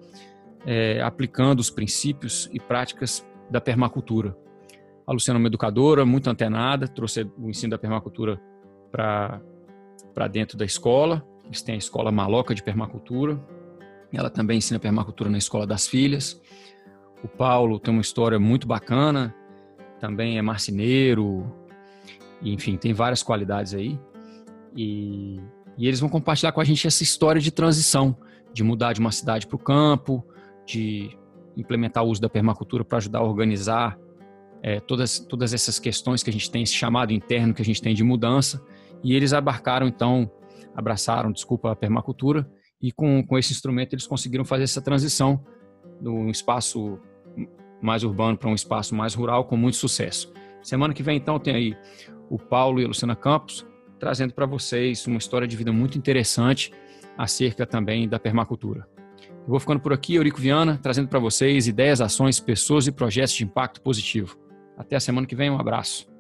é, aplicando os princípios e práticas da permacultura. A Luciana é uma educadora, muito antenada, trouxe o ensino da permacultura para dentro da escola. Eles têm a escola maloca de permacultura. Ela também ensina permacultura na escola das filhas. O Paulo tem uma história muito bacana, também é marceneiro, enfim, tem várias qualidades aí. E, e eles vão compartilhar com a gente essa história de transição, de mudar de uma cidade para o campo, de implementar o uso da permacultura para ajudar a organizar é, todas, todas essas questões que a gente tem, esse chamado interno que a gente tem de mudança. E eles abarcaram, então, abraçaram, desculpa, a permacultura, e com, com esse instrumento eles conseguiram fazer essa transição de um espaço mais urbano para um espaço mais rural com muito sucesso. Semana que vem, então, tem aí o Paulo e a Luciana Campos trazendo para vocês uma história de vida muito interessante acerca também da permacultura. Eu vou ficando por aqui, Eurico Viana, trazendo para vocês ideias, ações, pessoas e projetos de impacto positivo. Até a semana que vem, um abraço.